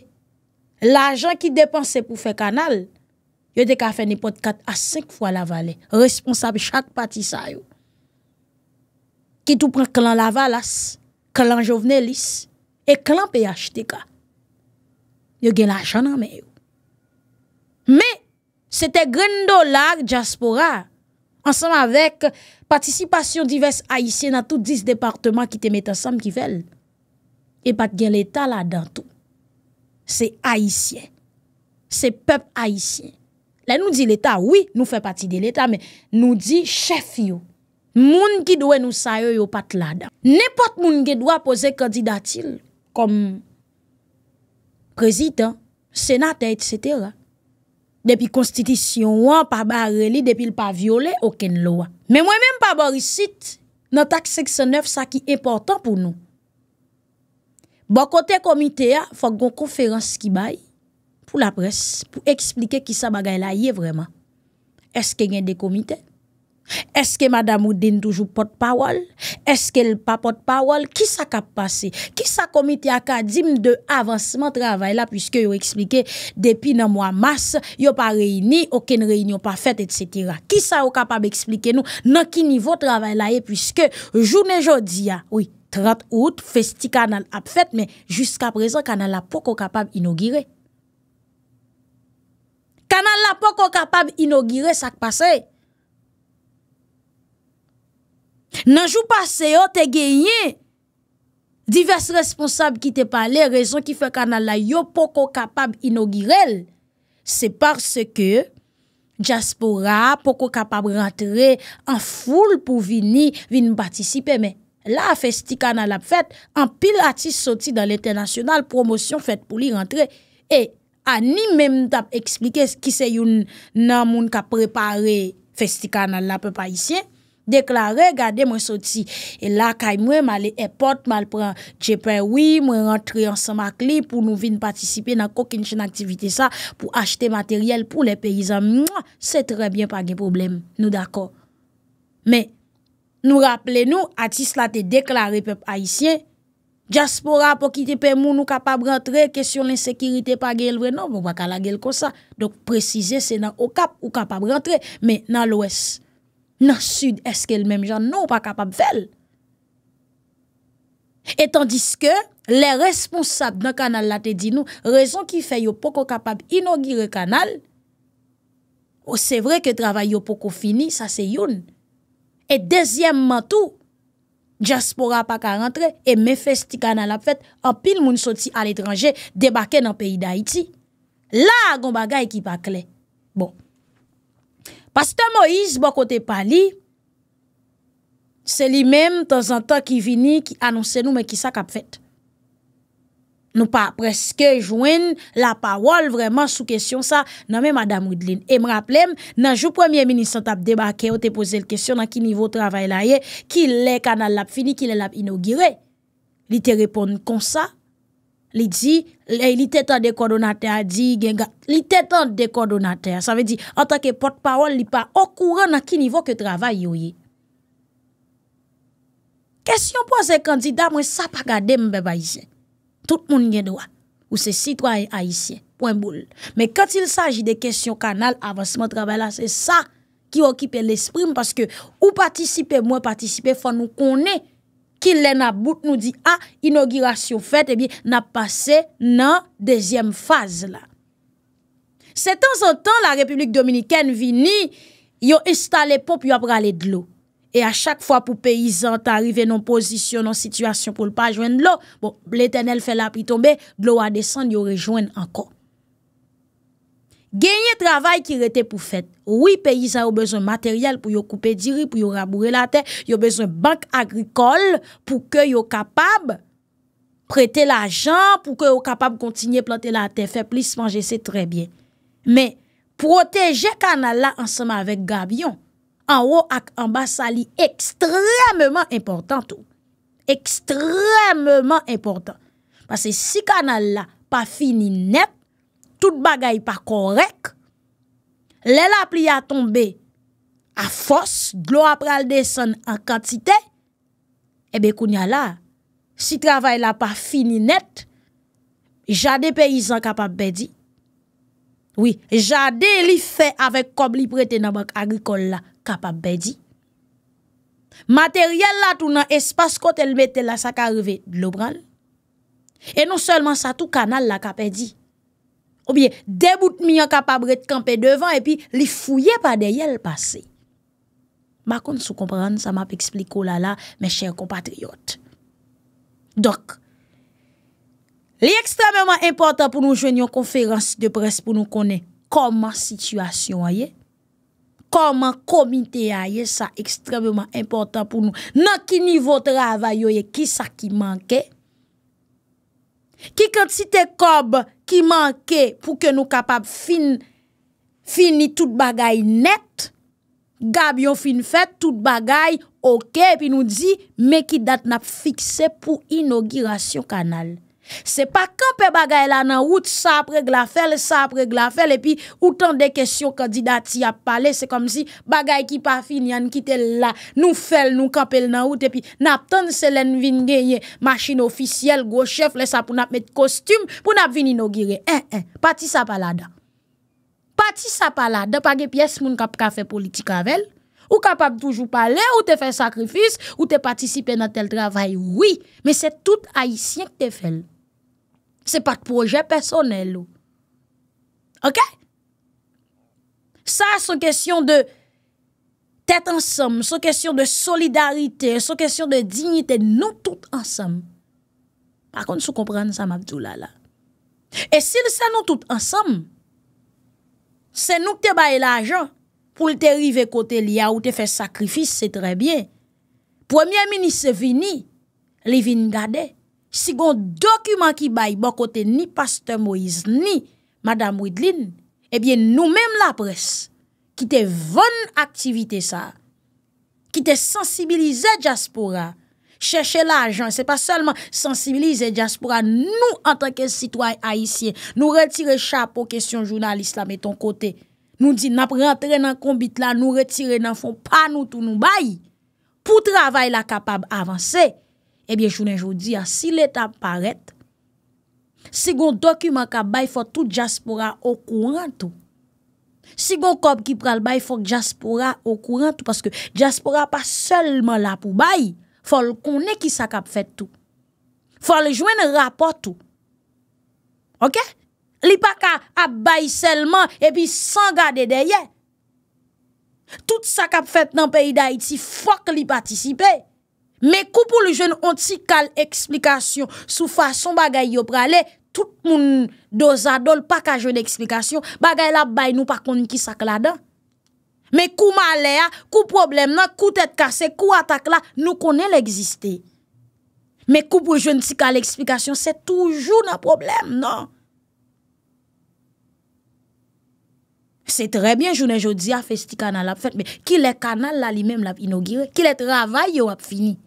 [SPEAKER 1] la jan ki depanse pou fe kanal, yo dek a fe nipot kat as 5 fwa la vale, responsab chak pati sa yo. Ki tou prek klan la valas, klan jovnelis, e klan peyach te ka. Yo gen la jan anme yo. Me, se te grendolag diaspora, Ansem avèk patisipasyon divès haïsien nan tout dis departement ki te met ansem ki vel. E pat gen l'Etat la dan tout. Se haïsien. Se pep haïsien. La nou di l'Etat, oui, nou fè pati de l'Etat, men nou di chef yo. Moun ki dwe nou saye yo pat la dan. Nè pot moun ki dwe apose kandida til, kom prezitan, senate, etc., Depi konstitisyon wan, pa bareli, depi l pa viole, oken lowa. Men mwen menm pa borisit, nan tak seksen 9 sa ki important pou nou. Bo kote komite a, fok gon konferans ki bay pou la pres, pou eksplike ki sa bagay la ye vreman. Eske gen de komite a? Eske madame Oudine toujou potpawol? Eske l pa potpawol? Ki sa kap pase? Ki sa komite akadim de avanseman travay la? Piske yon eksplike depi nan mwa mas Yon pa reyni, oken reyni yon pa fete etc Ki sa yon kapab eksplike nou nan ki nivou travay la e? Piske jounen jodi ya ah, Oui, 30 out, festi kanal ap fete Men, jiska prezen kanal la poko kapab inogire Kanal la poko kapab inogire sa kpase e Nanjou pa se yo te genye, divers responsab ki te pale, rezon ki fe kanal la yo poko kapab inogirel, se parce ke Jaspora poko kapab rentre an foul pou vini vin batisipe, men la festi kanal ap fet, an pil atis soti dan l'internasyonal, promosyon fet pou li rentre, e an ni mem tap eksplike ki se yon nan moun ka prepare festi kanal la pe pa isye, Deklare, gade mwen sot si. E la kay mwen, mwen le epote, mwen le pren. Chepe, oui, mwen rentre yon samak li pou nou vin patisipe nan kokin chen aktivite sa. Pou achete materyel pou le peyizan. Mwen, se trebyen pa gen problem. Nou dako. Men, nou rappele nou, ati sla te deklare pep aisyen. Djaspora pou kite pe moun ou kapab rentre. Kesyon l'insekirite pa gen elve. Non, mwen wakala gen kon sa. Dok precize, se nan okap ou kapab rentre. Men, nan l'O.S., nan sud eske l menm jan nou pa kapab fel. Et tandis ke, le responsab nan kanal la te di nou, rezon ki fe yo poko kapab inogire kanal, ou se vre ke travay yo poko fini, sa se youn. Et dezyemman tou, jaspora pa ka rentre, e me festi kanal ap fet, apil moun soti al etranje, debake nan peyi da iti. La, gom bagay ki pa kle. Bon. Pasta Moïse, bako te pali, se li men tan zan tan ki vini ki anonsen nou men ki sa kap fèt. Nou pa preske jwen la pawol vreman sou kesyon sa nan men Madame Rydlin. E mrap lem, nan jou Premier Ministre an tap debake, an te pose l kesyon nan ki nivou travay la ye, ki le kanal lap fini, ki le lap inogire. Li te repon kon sa. Li di, li tetan deko donate a, di gengan, li tetan deko donate a. Sa ve di, anta ke potpawol li pa okouran an ki nivou ke travay yo ye. Kesyon pou anse kandida, mwen sa pa gade mbebe Aisyen. Tout moun gen doa, ou se sitwa ay Aisyen, pou en boule. Men ket il saji de kesyon kanal avansman travay la, se sa ki okipe l'esprim. Paske ou patisipe, mwen patisipe, fon nou konen. ki lè na bout nou di a ah, inaugurasyon fèt e eh bi na pase nan dezyem faz la. Se tan san tan la Republik Dominikèn vini, yo installe pop yo ap rale dlo. E a chak fwa pou peyizan ta arrive non posisyon, non situasyon pou l pa ajwen dlo, bon, l'Etenel fè la pi tombe, dlo a desan yo rejwen ankon. genye travay ki rete pou fet. Ouwi peyi sa yo bezon materyal pou yo koupe diri, pou yo raboure la ten, yo bezon bank agrikol pou ke yo kapab prete la jan pou ke yo kapab kontinye plante la ten, fepli se manje se trebyen. Men, proteje kanal la ansama vek Gabion, anwo ak ambasali ekstrememan important ou. Ekstrememan important. Pase si kanal la pa fini net, tout bagay pa korek, lè la pli a tombe a fos, glou ap ral deson an kantite, ebe kounya la, si travay la pa fini net, jade peyizan kapab bedi, oui, jade li fe avek kob li prete nan bank agrikol la kapab bedi. Materyel la tou nan espas kot el mette la sakarve dlo bran, e nou selman sa tou kanal la kapab bedi. Ou biye, debout mi yo kapabre te kampe devan e pi li fouye pa de yel pase. Ma kon sou kompran, sa ma pe ekspliko la la, men chèr kompatriot. Dok, li ekstremement important pou nou jwen yon konferansi de pres pou nou konen koman situasyon a ye, koman komite a ye, sa ekstremement important pou nou. Nan ki nivou travay yo ye, ki sa ki manke? Ki konti te kob ki manke pou ke nou kapab fin, fin ni tout bagay net, gab yon fin fet tout bagay, ok, pi nou di, me ki dat nap fikse pou inaugurasyon kanal. Se pa kape bagay la nan wout, sa preg la fel, sa preg la fel, epi, outan de kesyon kandidati ap pale, se kom si bagay ki pa fin yan, ki te la nou fel, nou kape la nan wout, epi, nap ton selen vin genye, masin ofisiel, gwo chef, le sa pou nap met kostum, pou nap vin inogire. En, eh, en, eh, pati sa pala da. Pati sa pala da, pa ge piyes moun kap kafe politika vel, ou kap ap toujou pale, ou te fe sakrifis, ou te patisipe nan tel travay, oui, men se tout a y siyen k te fel. Se pat proje personel ou. Ok? Sa son kestyon de tèt ansem, son kestyon de solidarite, son kestyon de dignite, nou tout ansem. Par kon sou kompren sa madjoula la. E sil sa nou tout ansem, se nou k te baye la jan pou l te rive kote li ya ou te fè sakrifis, se tre bie. Premier ministre vini, li vini gadey. Si gon dokumen ki bayi bon kote ni Pastor Moïse ni Madame Ouidlin, ebyen nou menm la pres, ki te ven aktivite sa, ki te sensibilize Diaspora, chèche la ajan, se pa selman sensibilize Diaspora, nou an tanke sitwoy haisyen, nou retire cha po kesyon jounal islam eton kote, nou di nap rentre nan kombit la, nou retire nan fon pa nou tou nou bayi, pou travay la kapab avanse, Ebyen, eh jounen, joun di ya, ah, si let ap paret, si gon dokumen ka bay, fò tout jaspura okurantou. Si gon kop ki pral bay, fò jaspura okurantou. Paske jaspura pa selman la pou bay, fò l konen ki sa kap fèt tou. Fò l jwen rapotou. Ok? Li pa ka ap bay selman, e pi sanga de deye. Tout sa kap fèt nan peyi da iti, fòk li patisipe. Mè kou pou lè joun an ti kal eksplikasyon sou fason bagay yo pralè, tout moun dozadol pa ka joun eksplikasyon, bagay la bay nou pa kon ki sak la dan. Mè kou malè a, kou problem nan, kou tèt kase, kou atak la, nou konen lè egzistè. Mè kou pou lè joun an ti kal eksplikasyon, se toujou nan problem nan. Se trè bè joun en joudi a fe sti kanal ap fèt, mè ki lè kanal la li mèm ap inogire, ki lè travay yo ap finit.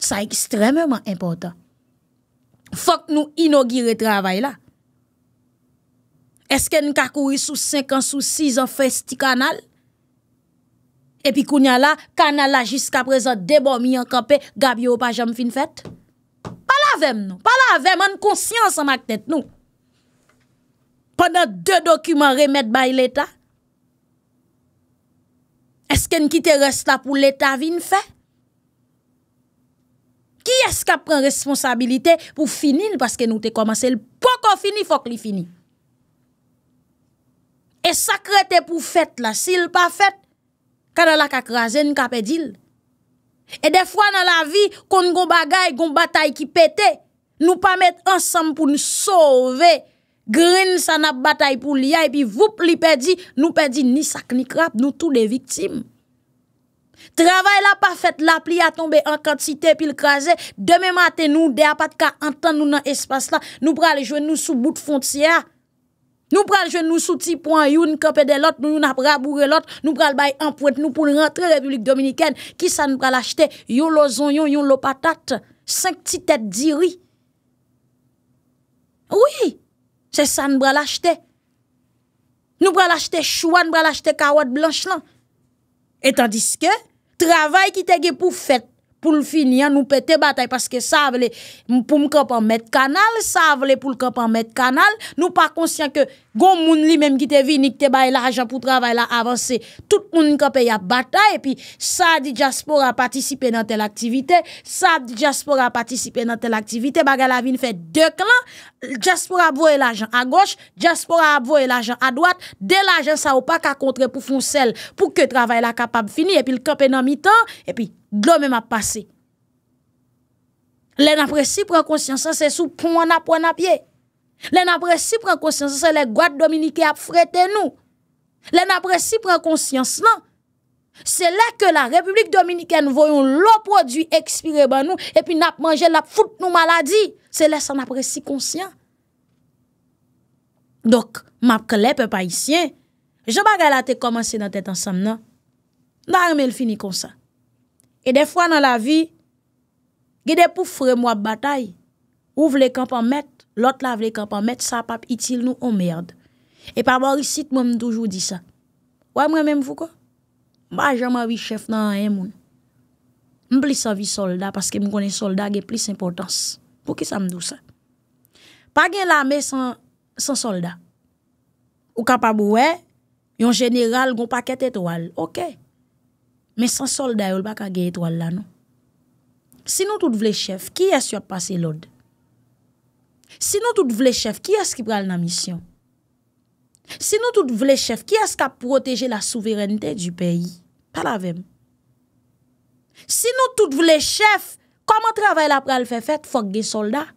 [SPEAKER 1] Sa ekstrememan impotant. Fok nou inogire travay la. Eske nou kakouri sou 5 an, sou 6 an fè sti kanal? Epi kounya la, kanal la jiska prezant debon mi an kapè, gabi ou pa jam fin fèt? Palavem nou, palavem, an konsyans an mak tèt nou. Pendant 2 dokumen remèd bay l'Etat, eske nou kite resta pou l'Etat vin fèt? Ki eska pren responsabilite pou finil paske nou te komanse? El pou kon fini, fok li fini. E sakre te pou fet la, si el pa fet, kada la kakraje, nou ka pedil. E defwa nan la vi, kon goun bagay, goun batay ki pete, nou pa met ansam pou nou sove, grin sanap batay pou liya, epi vup li pedi, nou pedi ni sak ni krap, nou tou de viktim. Travay la pa fèt, la pli a tombe an kantite pil krasè. Deme matè nou de apat ka antan nou nan espas la. Nou pral jwen nou sou bout fontyè. Nou pral jwen nou sou ti po an yon kapè de lot, nou yon ap raboure lot. Nou pral bay an pou et nou pou rentre Republik Dominikèn. Ki sa nou pral achète? Yon lo zon yon, yon lo patat. Sank ti tèt di ri. Ouye, se sa nou pral achète. Nou pral achète chouan, nou pral achète kawad blanche lan. Et an diske... Travay ki te ge pou fet pou l finian nou pete batay. Paske sa vle pou m kapan met kanal. Sa vle pou l kapan met kanal. Nou pa konsyen ke... Gon moun li menm ki te vi ni ki te baye l'ajan pou travay la avanse, tout moun kope ya batay, e pi sa di Jaspora patisipe nan tel aktivite, sa di Jaspora patisipe nan tel aktivite, baga la vi ne fe dek lan, Jaspora abvoye l'ajan a goche, Jaspora abvoye l'ajan a dwat, de l'ajan sa ou pa ka kontre pou fonsel, pou ke travay la kapab fini, e pi l'kope nan mitan, e pi glom menm ap pase. Len apresi, pren konsyansan, se sou pou anapou anapye, Le nan apresi pren konsyansman, se le gwaad Dominike ap frete nou. Le nan apresi pren konsyansman, se le ke la Republik Dominiken voyon lo prodwi ekspire ban nou, epi nan ap manje, nan ap foute nou maladi, se le san apresi konsyansman. Dok, map klepe pa isyen, joban gala te komanse nan tet ansam nan, nan arme l fini konsan. E defwa nan la vi, gede pou fremwa batay, ouv le kampan met, Lot la vle ka pa met sa pap itil nou o oh merd. E pa ba risit moun mdoujou di sa. Ou a mwen mwen mvou ko? Ba a jan mwa vi chef nan an en eh, moun. Mblis sa vi solda, paske m konen solda ge plis impotans. Pou ki sa mdou sa? Pa gen la me san solda. Ou ka pa bou we, yon general gon paket etoal. Ok. Men san solda yon baka ge etoal la nou. Sinon tout vle chef, ki es yot pase lod? Sinon tout vle chef, ki as ki pral nan misyon? Sinon tout vle chef, ki as ki a proteje la souverenite du peyi? Paravem. Sinon tout vle chef, koman travay la pral fe fet, fok gen soldat?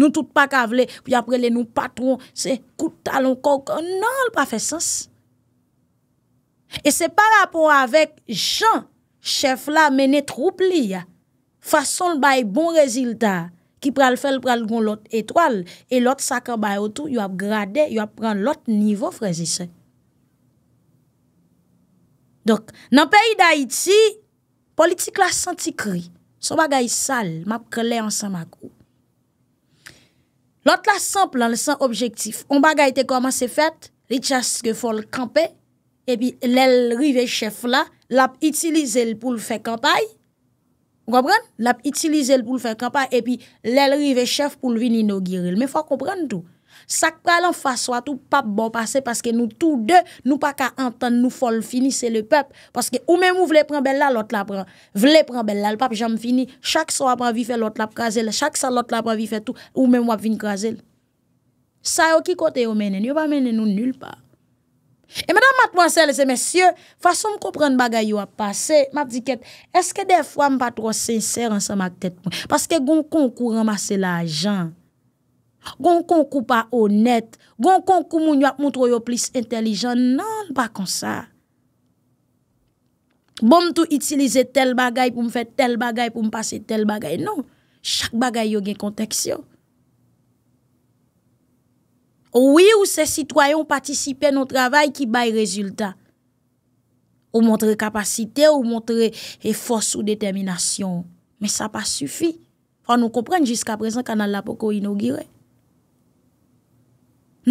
[SPEAKER 1] Nou tout pa kavle, pou apre le nou patron, se kouta lon kokon, nan l pa fe sens. E se pa rapor avek jan, chef la mene troupli ya. Fason l bay bon reziltat. ki pral fel pral goun lot etwal, e lot sakabay otou, yo ap grade, yo ap pran lot nivou frezi se. Dok, nan peyi da iti, politik la santi kri, so bagay sal, map krele ansan ma kou. Lot la samp lan, san objektif, on bagay te koman se fet, lichas ke fol kampe, e bi lel rive chef la, lap itilize l pou l fekantay, kompren, l ap itilize l pou l fè kampa epi l el rive chef pou l vin inogirel men fwa kompren tou sak palan fwa swa tou pap bon pase paske nou tou de nou pa ka anton nou fol fini se le pep paske ou men mou vle pran bella l ot la pran vle pran bella l pap jam fini chak sa wap avi fè l ot la prase chak sa l ot la avi fè tou ou men mou ap vin prase sa yo ki kote yo menen yo pa menen nou nul pa E mèdam mat mwansè lese, mèsyè, fasyon m koupren bagay yo ap pase, m ap di ket, eske defwa m pa tro sènsèr an sa m ak tèt mwen? Paske goun konkou ramase la ajan, goun konkou pa onèt, goun konkou moun yo ap moutro yo plis entelijan, nan, pa konsa. Bon m tou itilize tel bagay pou m fè tel bagay pou m pase tel bagay, nan, chak bagay yo gen konteksyon. Ouwi ou se sitwoyon patisipe nou travay ki bay rezultat. Ou montre kapasite, ou montre e fos ou determinasyon. Men sa pa sufi. Fa nou komprenj jiska prezen kanal la poko inogire.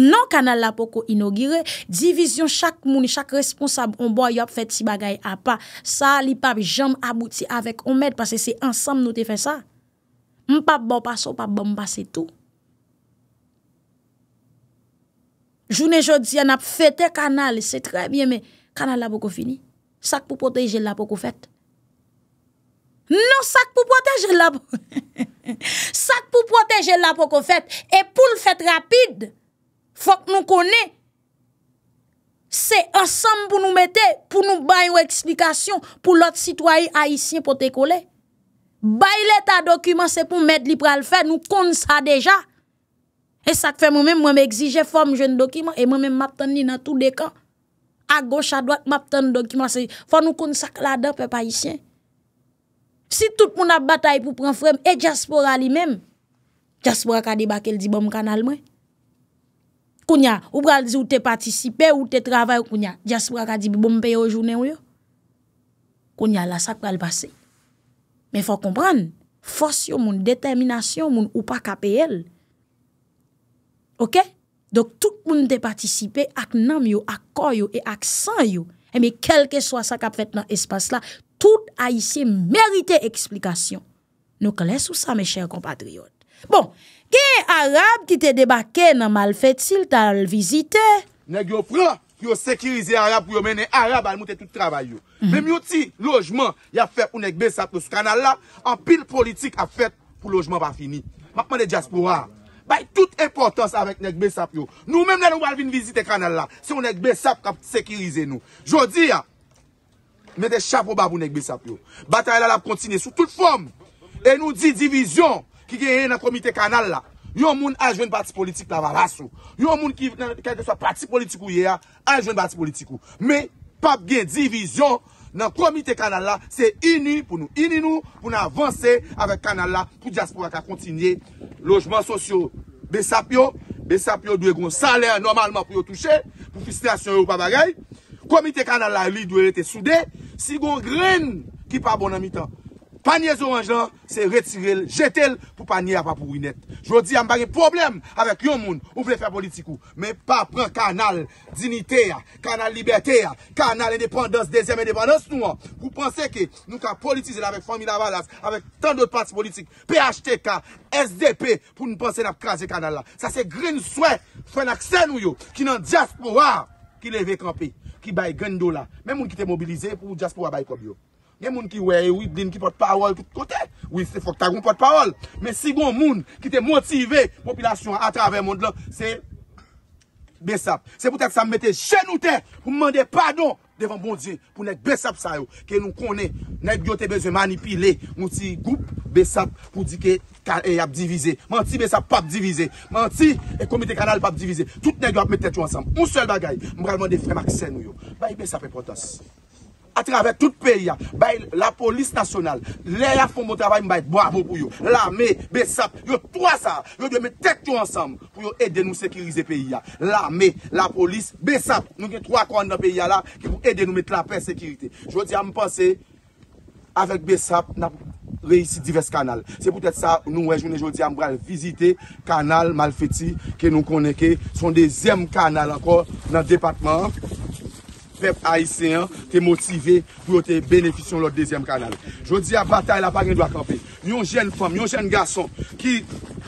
[SPEAKER 1] Nan kanal la poko inogire, divizyon chak mouni, chak responsab, on bo a yop fet si bagay apa, sa li pa bi jam abouti avek, on med pase se ansam nou te fe sa. Mpap bo pa so, pap bom pa se tou. Jounen jodi, an ap fete kanal, se tre bie, men kanal la pou kon fini. Sak pou poteje la pou kon fete. Non, sak pou poteje la pou... Sak pou poteje la pou kon fete. E pou l fete rapide, fok nou konen, se ansan pou nou mette, pou nou bay ou eksplikasyon, pou lot sitwayi aisyen pou te kole. Bay leta dokumen, se pou mette li pral fete, nou kon sa deja. E sak fe mwen men mwen mè exije fòm jèn dokiman, e mwen men map tèn ni nan tout de kan. A goch a dwak map tèn dokiman, se fòm nou kon sak la dè pè pa isyè. Si tout moun ap batay pou prèm frem, e diaspora li men, diaspora ka di bakèl di bom kanal mwen. Kounya, ou pral di ou te patisipe, ou te travèl kounya, diaspora ka di bi bom pe yo jounè wè. Kounya la sak pral basè. Men fò kompran, fòs yo moun, determinasyon moun, ou pa kape yèl, Ok? Dok tout moun de patisipe ak nam yo, ak kor yo, ak san yo. E mi kelke swa sa ka pwet nan espas la, tout a yisi merite eksplikasyon. Nou ke les ou sa, me chèr kompatriot. Bon, ki Arab ki te debake nan mal fèt sil tan al vizite? Nèk yo fra, yo sekirize Arab, yo mènen Arab al moutè tout travay
[SPEAKER 4] yo. Mèm yo ti, lojman, ya fèt ou nèk bè sa pwet sou kanal la, an pil politik a fèt pou lojman pa fini. Makman de diaspora a. Bay tout importans avèk nèk Besap yo. Nou mèm nè nou balvin vizite kanal la. Se yon nèk Besap kap sekirize nou. Jodi ya. Mète chapo babou nèk Besap yo. Batay la la kontine sou tout form. E nou di divizyon. Ki genye nan komite kanal la. Yon moun anjwen bati politik la va rasou. Yon moun ki kèk de sa bati politik ou ye ya. Anjwen bati politik ou. Mè pap gen divizyon. Nan komite kanal la, se inu pou nou inu nou, pou nou avanse avèk kanal la pou diaspora ka kontinye lojman sosyo. Besapyo, besapyo dwe gon salè an normalman pou yo touche, pou fisteasyon yo pa bagay. Komite kanal la li dwe lete soude, si gon gren ki pa bon an mitan. Panyez oranj lan, se retirel, jetele, pou panye apapou inet. Jodi yam bagi problem avek yon moun, ou vle fè politikou. Men pa pran kanal, dinite ya, kanal liberte ya, kanal endepandans, dezyem endepandans nou an. Vou panse ke nou ka politize la vek famil avalas, avek tan dot pats politik, PHTK, SDP, pou nou panse nap krasye kanal la. Sa se grin souè, fwen akse nou yo, ki nan diaspora, ki leve kampi, ki bay gendo la. Men moun ki te mobilize pou diaspora bay kop yo. Nè moun ki wè, wè wi blin ki potpawol tout kote, wè wi se fok tagoun potpawol. Mè sigon moun ki te motive, popilasyon a travè moun lò, se besap. Se pou tèk sa mète chenoute pou mènde padon devan bon diye pou nèk besap sayo. Kè nou konè, nèk yo te bezè manipile, moun ti goup besap pou dike e ap divize. Manti besap pa ap divize, manti e komite kanal pa ap divize. Tout nèk yo ap mète tèk yo ansam. Moun sel bagay, mwen ral mende frem akse nou yo. Bay besap e potos. A traver tout peyi ya, bay la polis nasyonal, le la fon mou travay m bayt, bravo pou yo. La me, besap, yo troa sa, yo de met tek tou ansam pou yo ede nou sekirize peyi ya. La me, la polis, besap, nou ke troa kwan nan peyi ya la ki pou ede nou met la pey sekirite. Jodi am pase, avek besap, nap reisi divers kanal. Se poutet sa, nou wejounen jodi am bral vizite kanal, mal feti, ke nou koneke, son dezem kanal akor nan departman. pep aisyen, te motive pou yo te benefisyon lor dezyen kanal. Jodi a batay la pa gen do akampi. Nyon jen fom, nyon jen gason ki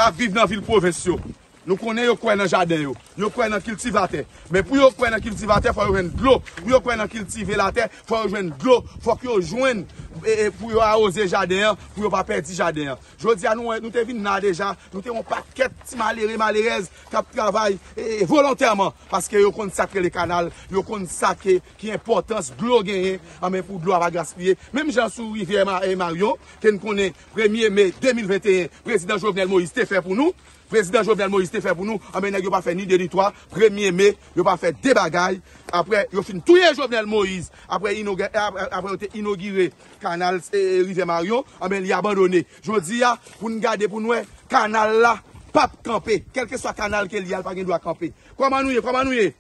[SPEAKER 4] a viv nan vil povensyon. Nou konen yon kwen nan jaden yo, yon kwen nan kiltivate. Men pou yon kwen nan kiltivate, fwa yon jwen blou. Pou yon kwen nan kiltive late, fwa yon jwen blou. Fwa ki yon jwen e, e, pou yon arose jaden, pou yon pa perdi jaden. Jodia nou te vin nan deja, nou te yon paket malere, malerez, kap travay e, volantèman, paske yon kon sakre le kanal, yon kon sakre ki importans blou genye, amè pou blou ava gaspye. Mèm jansou Rivière et Marion, ken konen 1è mai 2021, Prezident Jovenel Moïse te fè pou nou, Prezident Jovenel Moïse te fè pou nou, amè ah, nè yon pa fè ni 2, ni 3, 1er me, yon pa fè de bagay, apre yon fin touye Jovenel Moïse, apre eh, eh, yon te inogire kanal eh, Rive Marion, amè ah, yon yon abandonè. Jodi ya, ah, pou n'gade pou nouè, kanal la, pap kampe, kelke sa kanal ke li al pa gen dwa kampe. Kwa man nouye, kwa man nouye?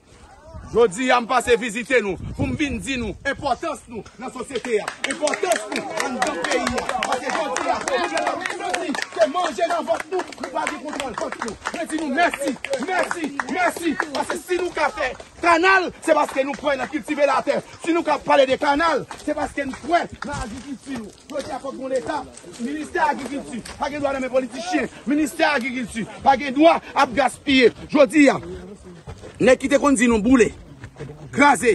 [SPEAKER 4] Jodi yam pase vizite nou, pou mbin di nou, impotens nou nan sosete ya, impotens nou nan dèk peyi ya, pase genji a, se mwen genan, se mwen genan vok nou, nou bade kontrol, fok nou, mwen di nou, mersi, mersi, mersi, pase si nou ka fe kanal, se baske nou pre nan kiltive la ter, si nou ka pale de kanal, se baske nou pre nan agi kilti nou, fok nou yon etan, minister agi kilti, pa genjwa nan men politikien, minister agi kilti, pa genjwa ap gaspye, jodi yam, Ne kite kon di nou boule, graze,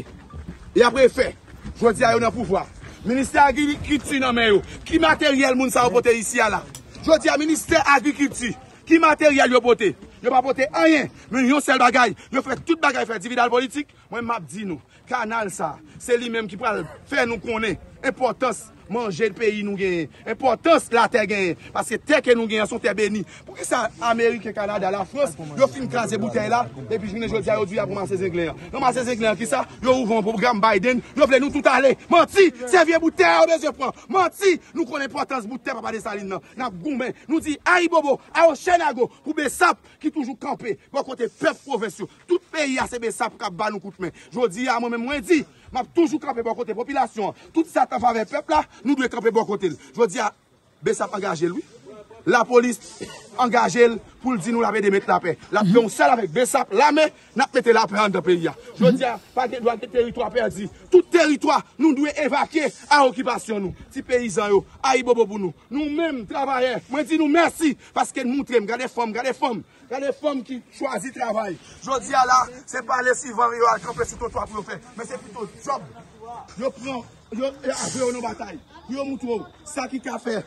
[SPEAKER 4] e apre fe. Jwa di a yo nan poufwa. Ministè agri-kripti nan men yo. Ki materyel moun sa wapote isi a la? Jwa di a ministè agri-kripti. Ki materyel yo apote? Yo pa apote anyen. Men yo sel bagay. Yo fwe tout bagay fwe dividal politik. Mwen map di nou. Kanal sa. Se li menm ki pral fwe nou konen. Eportos. manje de peyi nou genye, impotans la te genye, paske te ke nou genye, sou te beni, pou ki sa Amerike, Kanada, la Frans, yo film krasi de bouten la, depi jine jodi a yo diya pou mase zenglen ya, nou mase zenglen ki sa, yo ouvan pou program Biden, yo vle nou tout ale, manti, servye bouten a yo bezye pran, manti, nou kon impotans bouten pa pa de salin nan, nan goun men, nou di, aibobo, ayo chenago, pou besap ki toujou kampe, bon kote pep profesyon, tout peyi a se besap kap ba nou koutmen, jodi M ap toujou krepe bo kote popilasyon. Tout satan fave pepla, nou dwe krepe bo kote. Jwè diya, Besap angaje lwi. La polis angaje l pou l di nou la pe de mette la pe. La pe yon sel avek Besap, la me, na pete la pe an de pe ya. Jwè diya, pake dwanke teritwa perdi. Tout teritwa nou dwe evake a okipasyon nou. Ti perizan yo, a i bo bo bo nou. Nou menm travare, mwen di nou mersi. Paske moun trem, gade fom, gade fom. Ya le fom ki chwazi travay. Jodi ala, se pa lesi van ryo akampes yot wap wyo fe. Men se pito job. Yo pran, yo e avyo yon batay. Yo moutro, sa ki ka fe,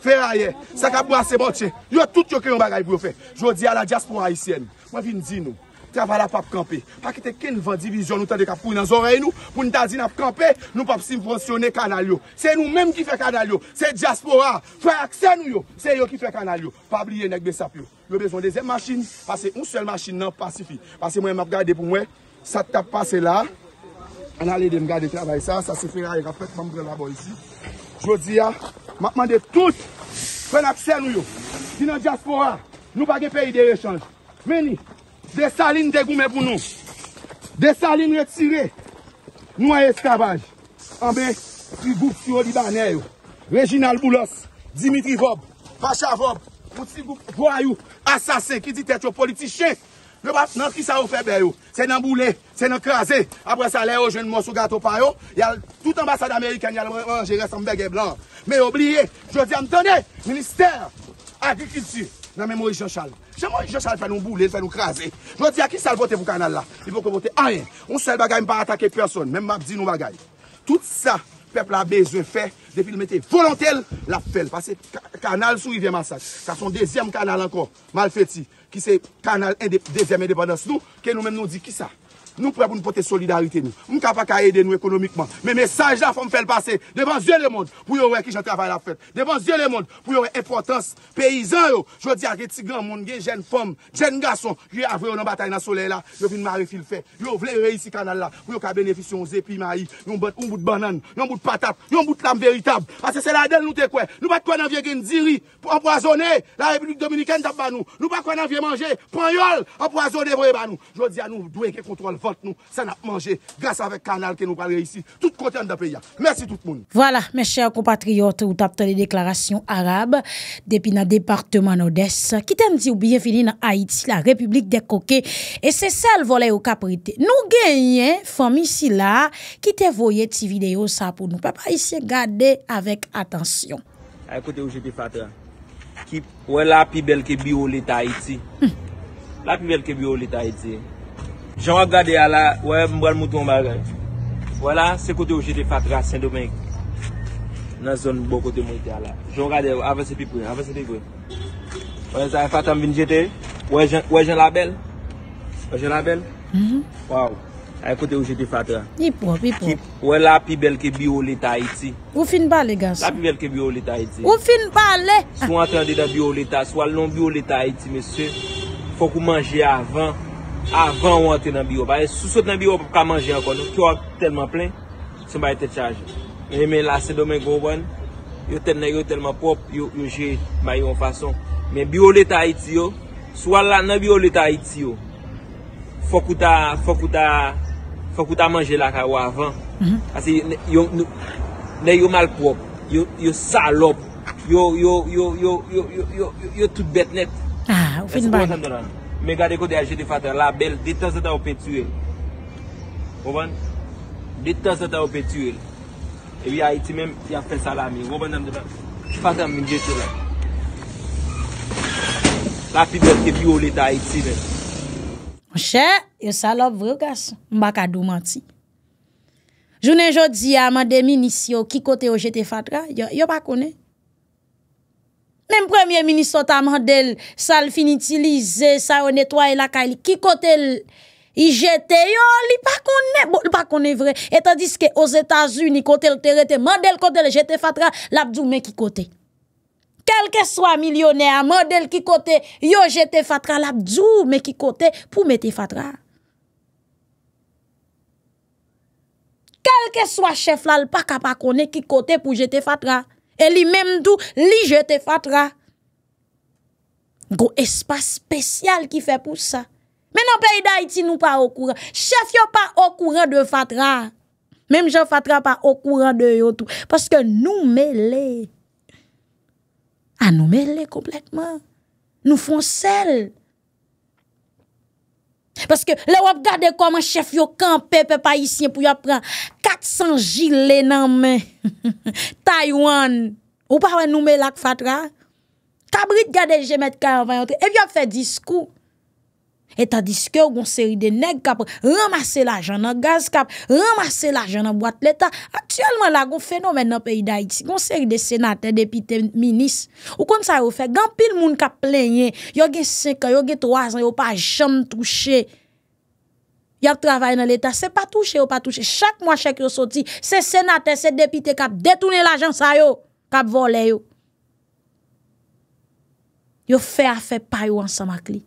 [SPEAKER 4] fe raye, sa ka pwa se bote. Yo tout yo kre yon bagay wyo fe. Jodi ala, jas pran ayisyen. Mwen vin di nou. Traval ap ap kampe. Pakite ken van divizyon nou tan de kap kou nan zorey nou. Poun ta zin ap kampe. Nou pap simprosyonen kanalyo. Se nou menm ki fe kanalyo. Se diaspora. Fe aksen nou yo. Se yo ki fe kanalyo. Pa bliye nek besap yo. Yo bezon de zem masin. Pase un sel masin nan pasifi. Pase mwen map gade pou mwen. Sa tap pase la. Ah, An ale de m gade traval sa. Sa se fer aye. Rafet mam gre labo isi. Jodi ya. Map mande tout. Fe aksen nou yo. Zinan diaspora. Nou bagi pe ide rechan. Meni. Desaline degoumèpounou, desaline retire, nou a eskavaj, anbe yi goup siro libanè yo, Reginald Boulos, Dimitri Vob, Pacha Vob, mouti goup vwayou, asasen ki di tèt yo politichè, yo bat nan ki sa ou febe yo, se nan boulè, se nan krasè, apre sa lè yo jen mousou gato payo, yal tout ambassade Amerikan yal anje resan mbege blan, me oubliye, jò di an donè, minister agri-kilti, Nan men Moïse Jochal. Se Moïse Jochal fè nou boule, fè nou krasè. Jwa di a ki sal votè vou kanal la. I vò kè votè a yè. On sel bagay m pa atake person. Mèm map di nou bagay. Tout sa, peple a bezè fè. De fil metè volantèl la fèl. Pase kanal sou yè mansaj. Sa son dezyèm kanal ankon. Malfèti. Ki se kanal dezyèm indépandans nou. Kè nou mèm nou di ki sa. Nou pwè pou nou pwote solidarite nou. Mwen kapak a yede nou ekonomikman. Mwen mesaj la pou mwen fèl pase. Devan zye le moun. Pwè yon wè ki jen travè la fèt. Devan zye le moun. Pwè yon wè epotans. Peyizan yo. Jwè di a ge tsi gran moun ge jen fòm. Jen gason. Jwè avre yon an batay nan sole la. Jwè vin marifil fè. Jwè yon vle rey si kanal la. Pwè yon ka benefisyon zépi ma yi. Jwè yon bote un bout banan. Jwè yon bote patat. Jwè yon ça n'a mangé. Grâce avec Canal que nous tout dans pays. Hein. Merci
[SPEAKER 1] tout le monde. Voilà, mes chers compatriotes, vous tapez les déclarations arabes depuis le département Nord-Est. Qui t'aime dit ou bien fini dans Haïti, la République des coquets. Et c'est ça le volet au caprité. Nous gagnons, famille si là, qui t'a voyé ces vidéos ça pour nous. Papa ici, gardez avec attention.
[SPEAKER 3] Ah, écoutez où j'étais fatal. Hein. Qui, ouais, la plus belle que bio l'État Haïti. Hum. La plus belle que bio l'État Haïti. joun gade ala wè mbwèl moutou mbwèl wè la se kote ou jete fatra sa domèk nan zon mbwèl kote mwèl te ala joun gade avansè pipou avansè pipou wè zan e fata mbin jete wè jen la bel wè jen la bel wè mhm. e kote ou jete fatra
[SPEAKER 1] wè
[SPEAKER 3] la pi bel ke bi ou leta iti
[SPEAKER 1] ou fin pale gas ou fin pale sou an trande da bi
[SPEAKER 3] ou leta sou al non bi ou leta iti mese fok ou manje avan Avan ou ante nan biyo. Sousot nan biyo pou ka manje akon. Kyo a telman plen. Se mwen te chaje. Mwen mwen lase do men gowan. Yo ten nan yo telman pop. Yo je mayon fason. Men biyo leta iti yo. Swa lan nan biyo leta iti yo. Fok ou ta manje la kwa ou avan. Asi yo nan yo mal pop. Yo salop. Yo tout bet net.
[SPEAKER 1] Fok ou ta manje la kwa ou
[SPEAKER 3] avan. Mwen gade kote e wi a jeti fatra, la bel deta zeta ou petu el. Woban, deta zeta ou petu el. E wye Haiti men, ya fè salami. Woban nam dena, fatan mwen jeti la. La pi bel kepi ou leta Haiti men.
[SPEAKER 1] Mwen chè, yo salop vre ou gas, mbakadou manti. Jounen jodi ya man deminisi yo ki kote o jeti fatra, yo pa konen. Mem Premier Ministre ta mandel, sa l finitilize, sa o netwaye la ka, li ki kote l jete, yo li pa kone, bon, li pa kone vre, etan diske o Zeta Zuni kote l terete, mandel kote l jete fatra, la bdou men ki kote. Kelke swa milyonè a mandel ki kote, yo jete fatra, la bdou men ki kote pou mete fatra. Kelke swa cheflal pa kapa kone ki kote pou jete fatra. E li menm tou, li je te fatra. Gou espas spesyal ki fe pou sa. Men an pey da iti nou pa okouran. Chef yo pa okouran de fatra. Menm je fatra pa okouran de yo tou. Paske nou mele. A nou mele komplekman. Nou fon sel. Paske le wap gade koman chef yo kampe pe pa isyen pou yo pran 400 jil le nan men Taywan Ou pa wè noume lak fatra Kabrit gade jemèt 40 Ev yo fè diskou Etan diske ou gonseri de neg kap, ramase la jan an gaz kap, ramase la jan an boate leta. Aktiyalman la goun fenomen nan peyi da iti. Gonseri de senate, depite, minis. Ou kon sa yo fe, gampil moun kap plenye. Yo ge seka, yo ge toazan, yo pa jam touche. Yo trabay nan leta, se pa touche, yo pa touche. Chak mwa chek yo soti, se senate, se depite kap, detounen la jan sa yo, kap vole yo. Yo fe a fe payo ansa mak li.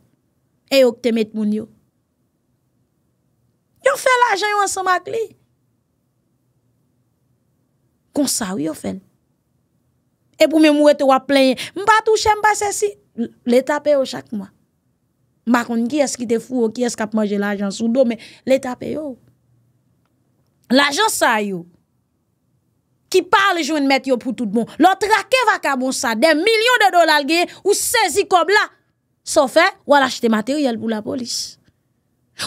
[SPEAKER 1] E yo k te met moun yo. Yo fe l'ajan yo an sa mak li. Kon sa yo yo fen. E pou mè mou ete wap plenye. Mpa touche mpa se si. Le tape yo chak mwa. Mpa kon ki es ki te fou. Ki es kap manje l'ajan sou do. Le tape yo. L'ajan sa yo. Ki par le joun met yo pou tout bon. Lò trake va ka bon sa. De milyon de dolar gen. Ou sezi kob la. So fè, wè l'achete materyèl pou la polis.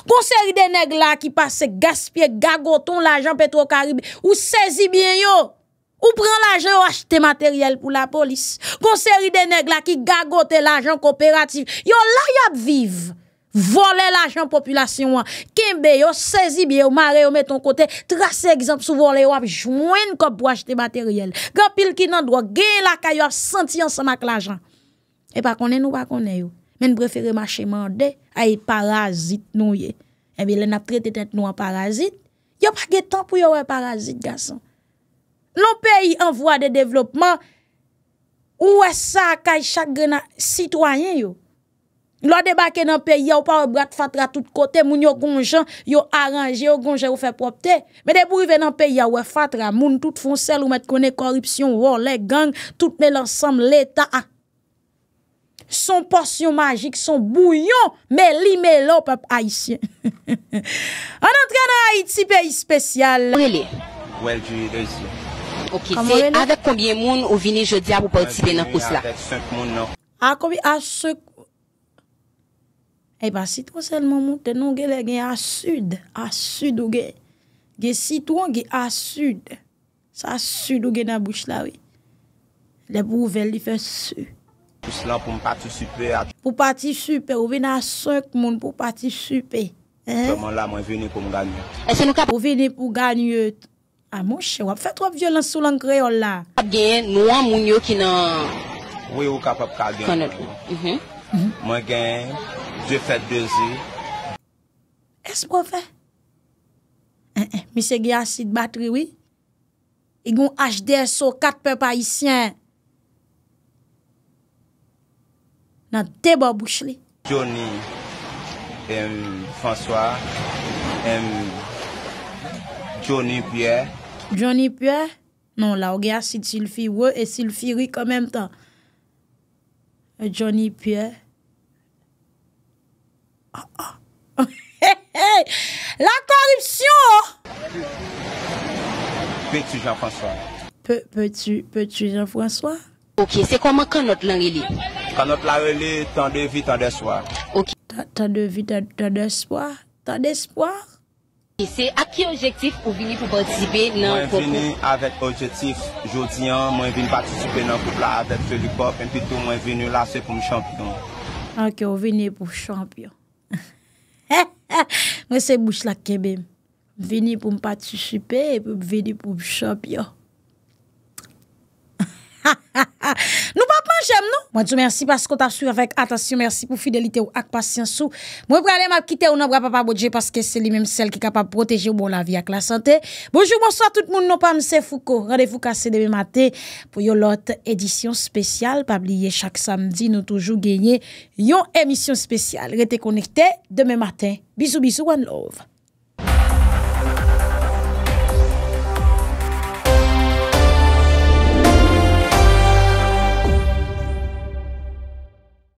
[SPEAKER 1] Kon seri de neg la ki pase gaspye, gagoton l'ajan petro karib, ou sezi bin yo, ou pren l'ajan wè achete materyèl pou la polis. Kon seri de neg la ki gagote l'ajan kooperatif, yo la yap viv, vole l'ajan populasyon wè. Kimbe yo sezi bin yo, mare yo meton kote, trase egzamp sou vole yo ap jwenn kop wè achete materyèl. Gopil ki nan do, gen la kayo ap senti ansama k l'ajan. E pa kone nou pa kone yo. men prefere ma cheman de, ay e parazit nou ye. Ebe, len ap trete tet nou an parazit, yo pa ge tan pou yo wè parazit gason. Non peyi an vwa de devlopman, ou wè sa akay chak gena sitwanyen yo. Lwa debake nan peyi, yo pa wè brad fatra tout kote, moun yo gonjan, yo aranje, yo gonjan wè fè propte. Men debou yve nan peyi, yo wè fatra, moun tout fonsel, ou mèt konè koripsyon, wò lè gang, tout mè l'ansam l'eta ak. Ah, Son porsyon magik, son bouyon, me li me lop ap aisyen. Anant gana a iti peyi spesyal. Ok, se adek koumye moun, ou vini je di ap ou pa iti peyi nan kous la. Akoumye asyek, e ba sitou sel moun moun, tenon gen a syud, a syud ou gen, gen sitou an gen a syud, sa syud ou gen nan bouch la we. Le pouvel li fe syud. Pou pati supe, ou vene a sèk moun pou pati supe. Kèman la mwen vene pou mganye. Ou vene pou ganyet. Amon ah, chè wap, fè trope violans sou langre yon la. Mwen gen nou an moun yo ki nan...
[SPEAKER 3] Wè ou kapop kagyan. Mwen gen, jè fèd dezi.
[SPEAKER 1] E se pou fè? E se gè asid batri wè? E goun HDS ou katpe pa isyen... nan deba
[SPEAKER 3] Johnny, François, Johnny Pierre.
[SPEAKER 1] Johnny Pierre? Non, là regarde s'il et et tu le en même temps. Euh, Johnny Pierre. Ah, ah. la corruption hein?
[SPEAKER 3] Petit tu Jean-François?
[SPEAKER 1] Petit tu Jean-François? Ok, se koman kanot la rele?
[SPEAKER 3] Kanot la rele, tan de vi, tan de swa.
[SPEAKER 1] Ok. Tan de vi, tan de swa? Tan de swa? Se akye ojektif pou vini pou patisipe nan koupla? Mwen vini
[SPEAKER 3] avet ojektif jodiyan, mwen vini patisipe nan koupla, avet vili kop, mwen pito mwen vini lase pou
[SPEAKER 1] mchampyon. Ok, mwen vini pou mchampyon. He, he, mwen se mbouch la kebem. Vini pou m patisipe, mwen vini pou mchampyon. Ha, ha, ha. Ah, nou papman jèm nou? Mwen djou mersi paskou ta sou avèk. Atasyon mersi pou fidelite ou ak pasyansou. Mwen pralèm ap kite ou nan bra papap apodje paske se li mèm sel ki kapap proteje ou bon la vi ak la sante. Bonjou monswa tout moun nou pamse foukou. Radevou kase demè matè pou yon lot edisyon spesyal pa bliye chak samdi nou toujou genye yon emisyon spesyal. Rete konekte demè matè. Bizou bizou wan love.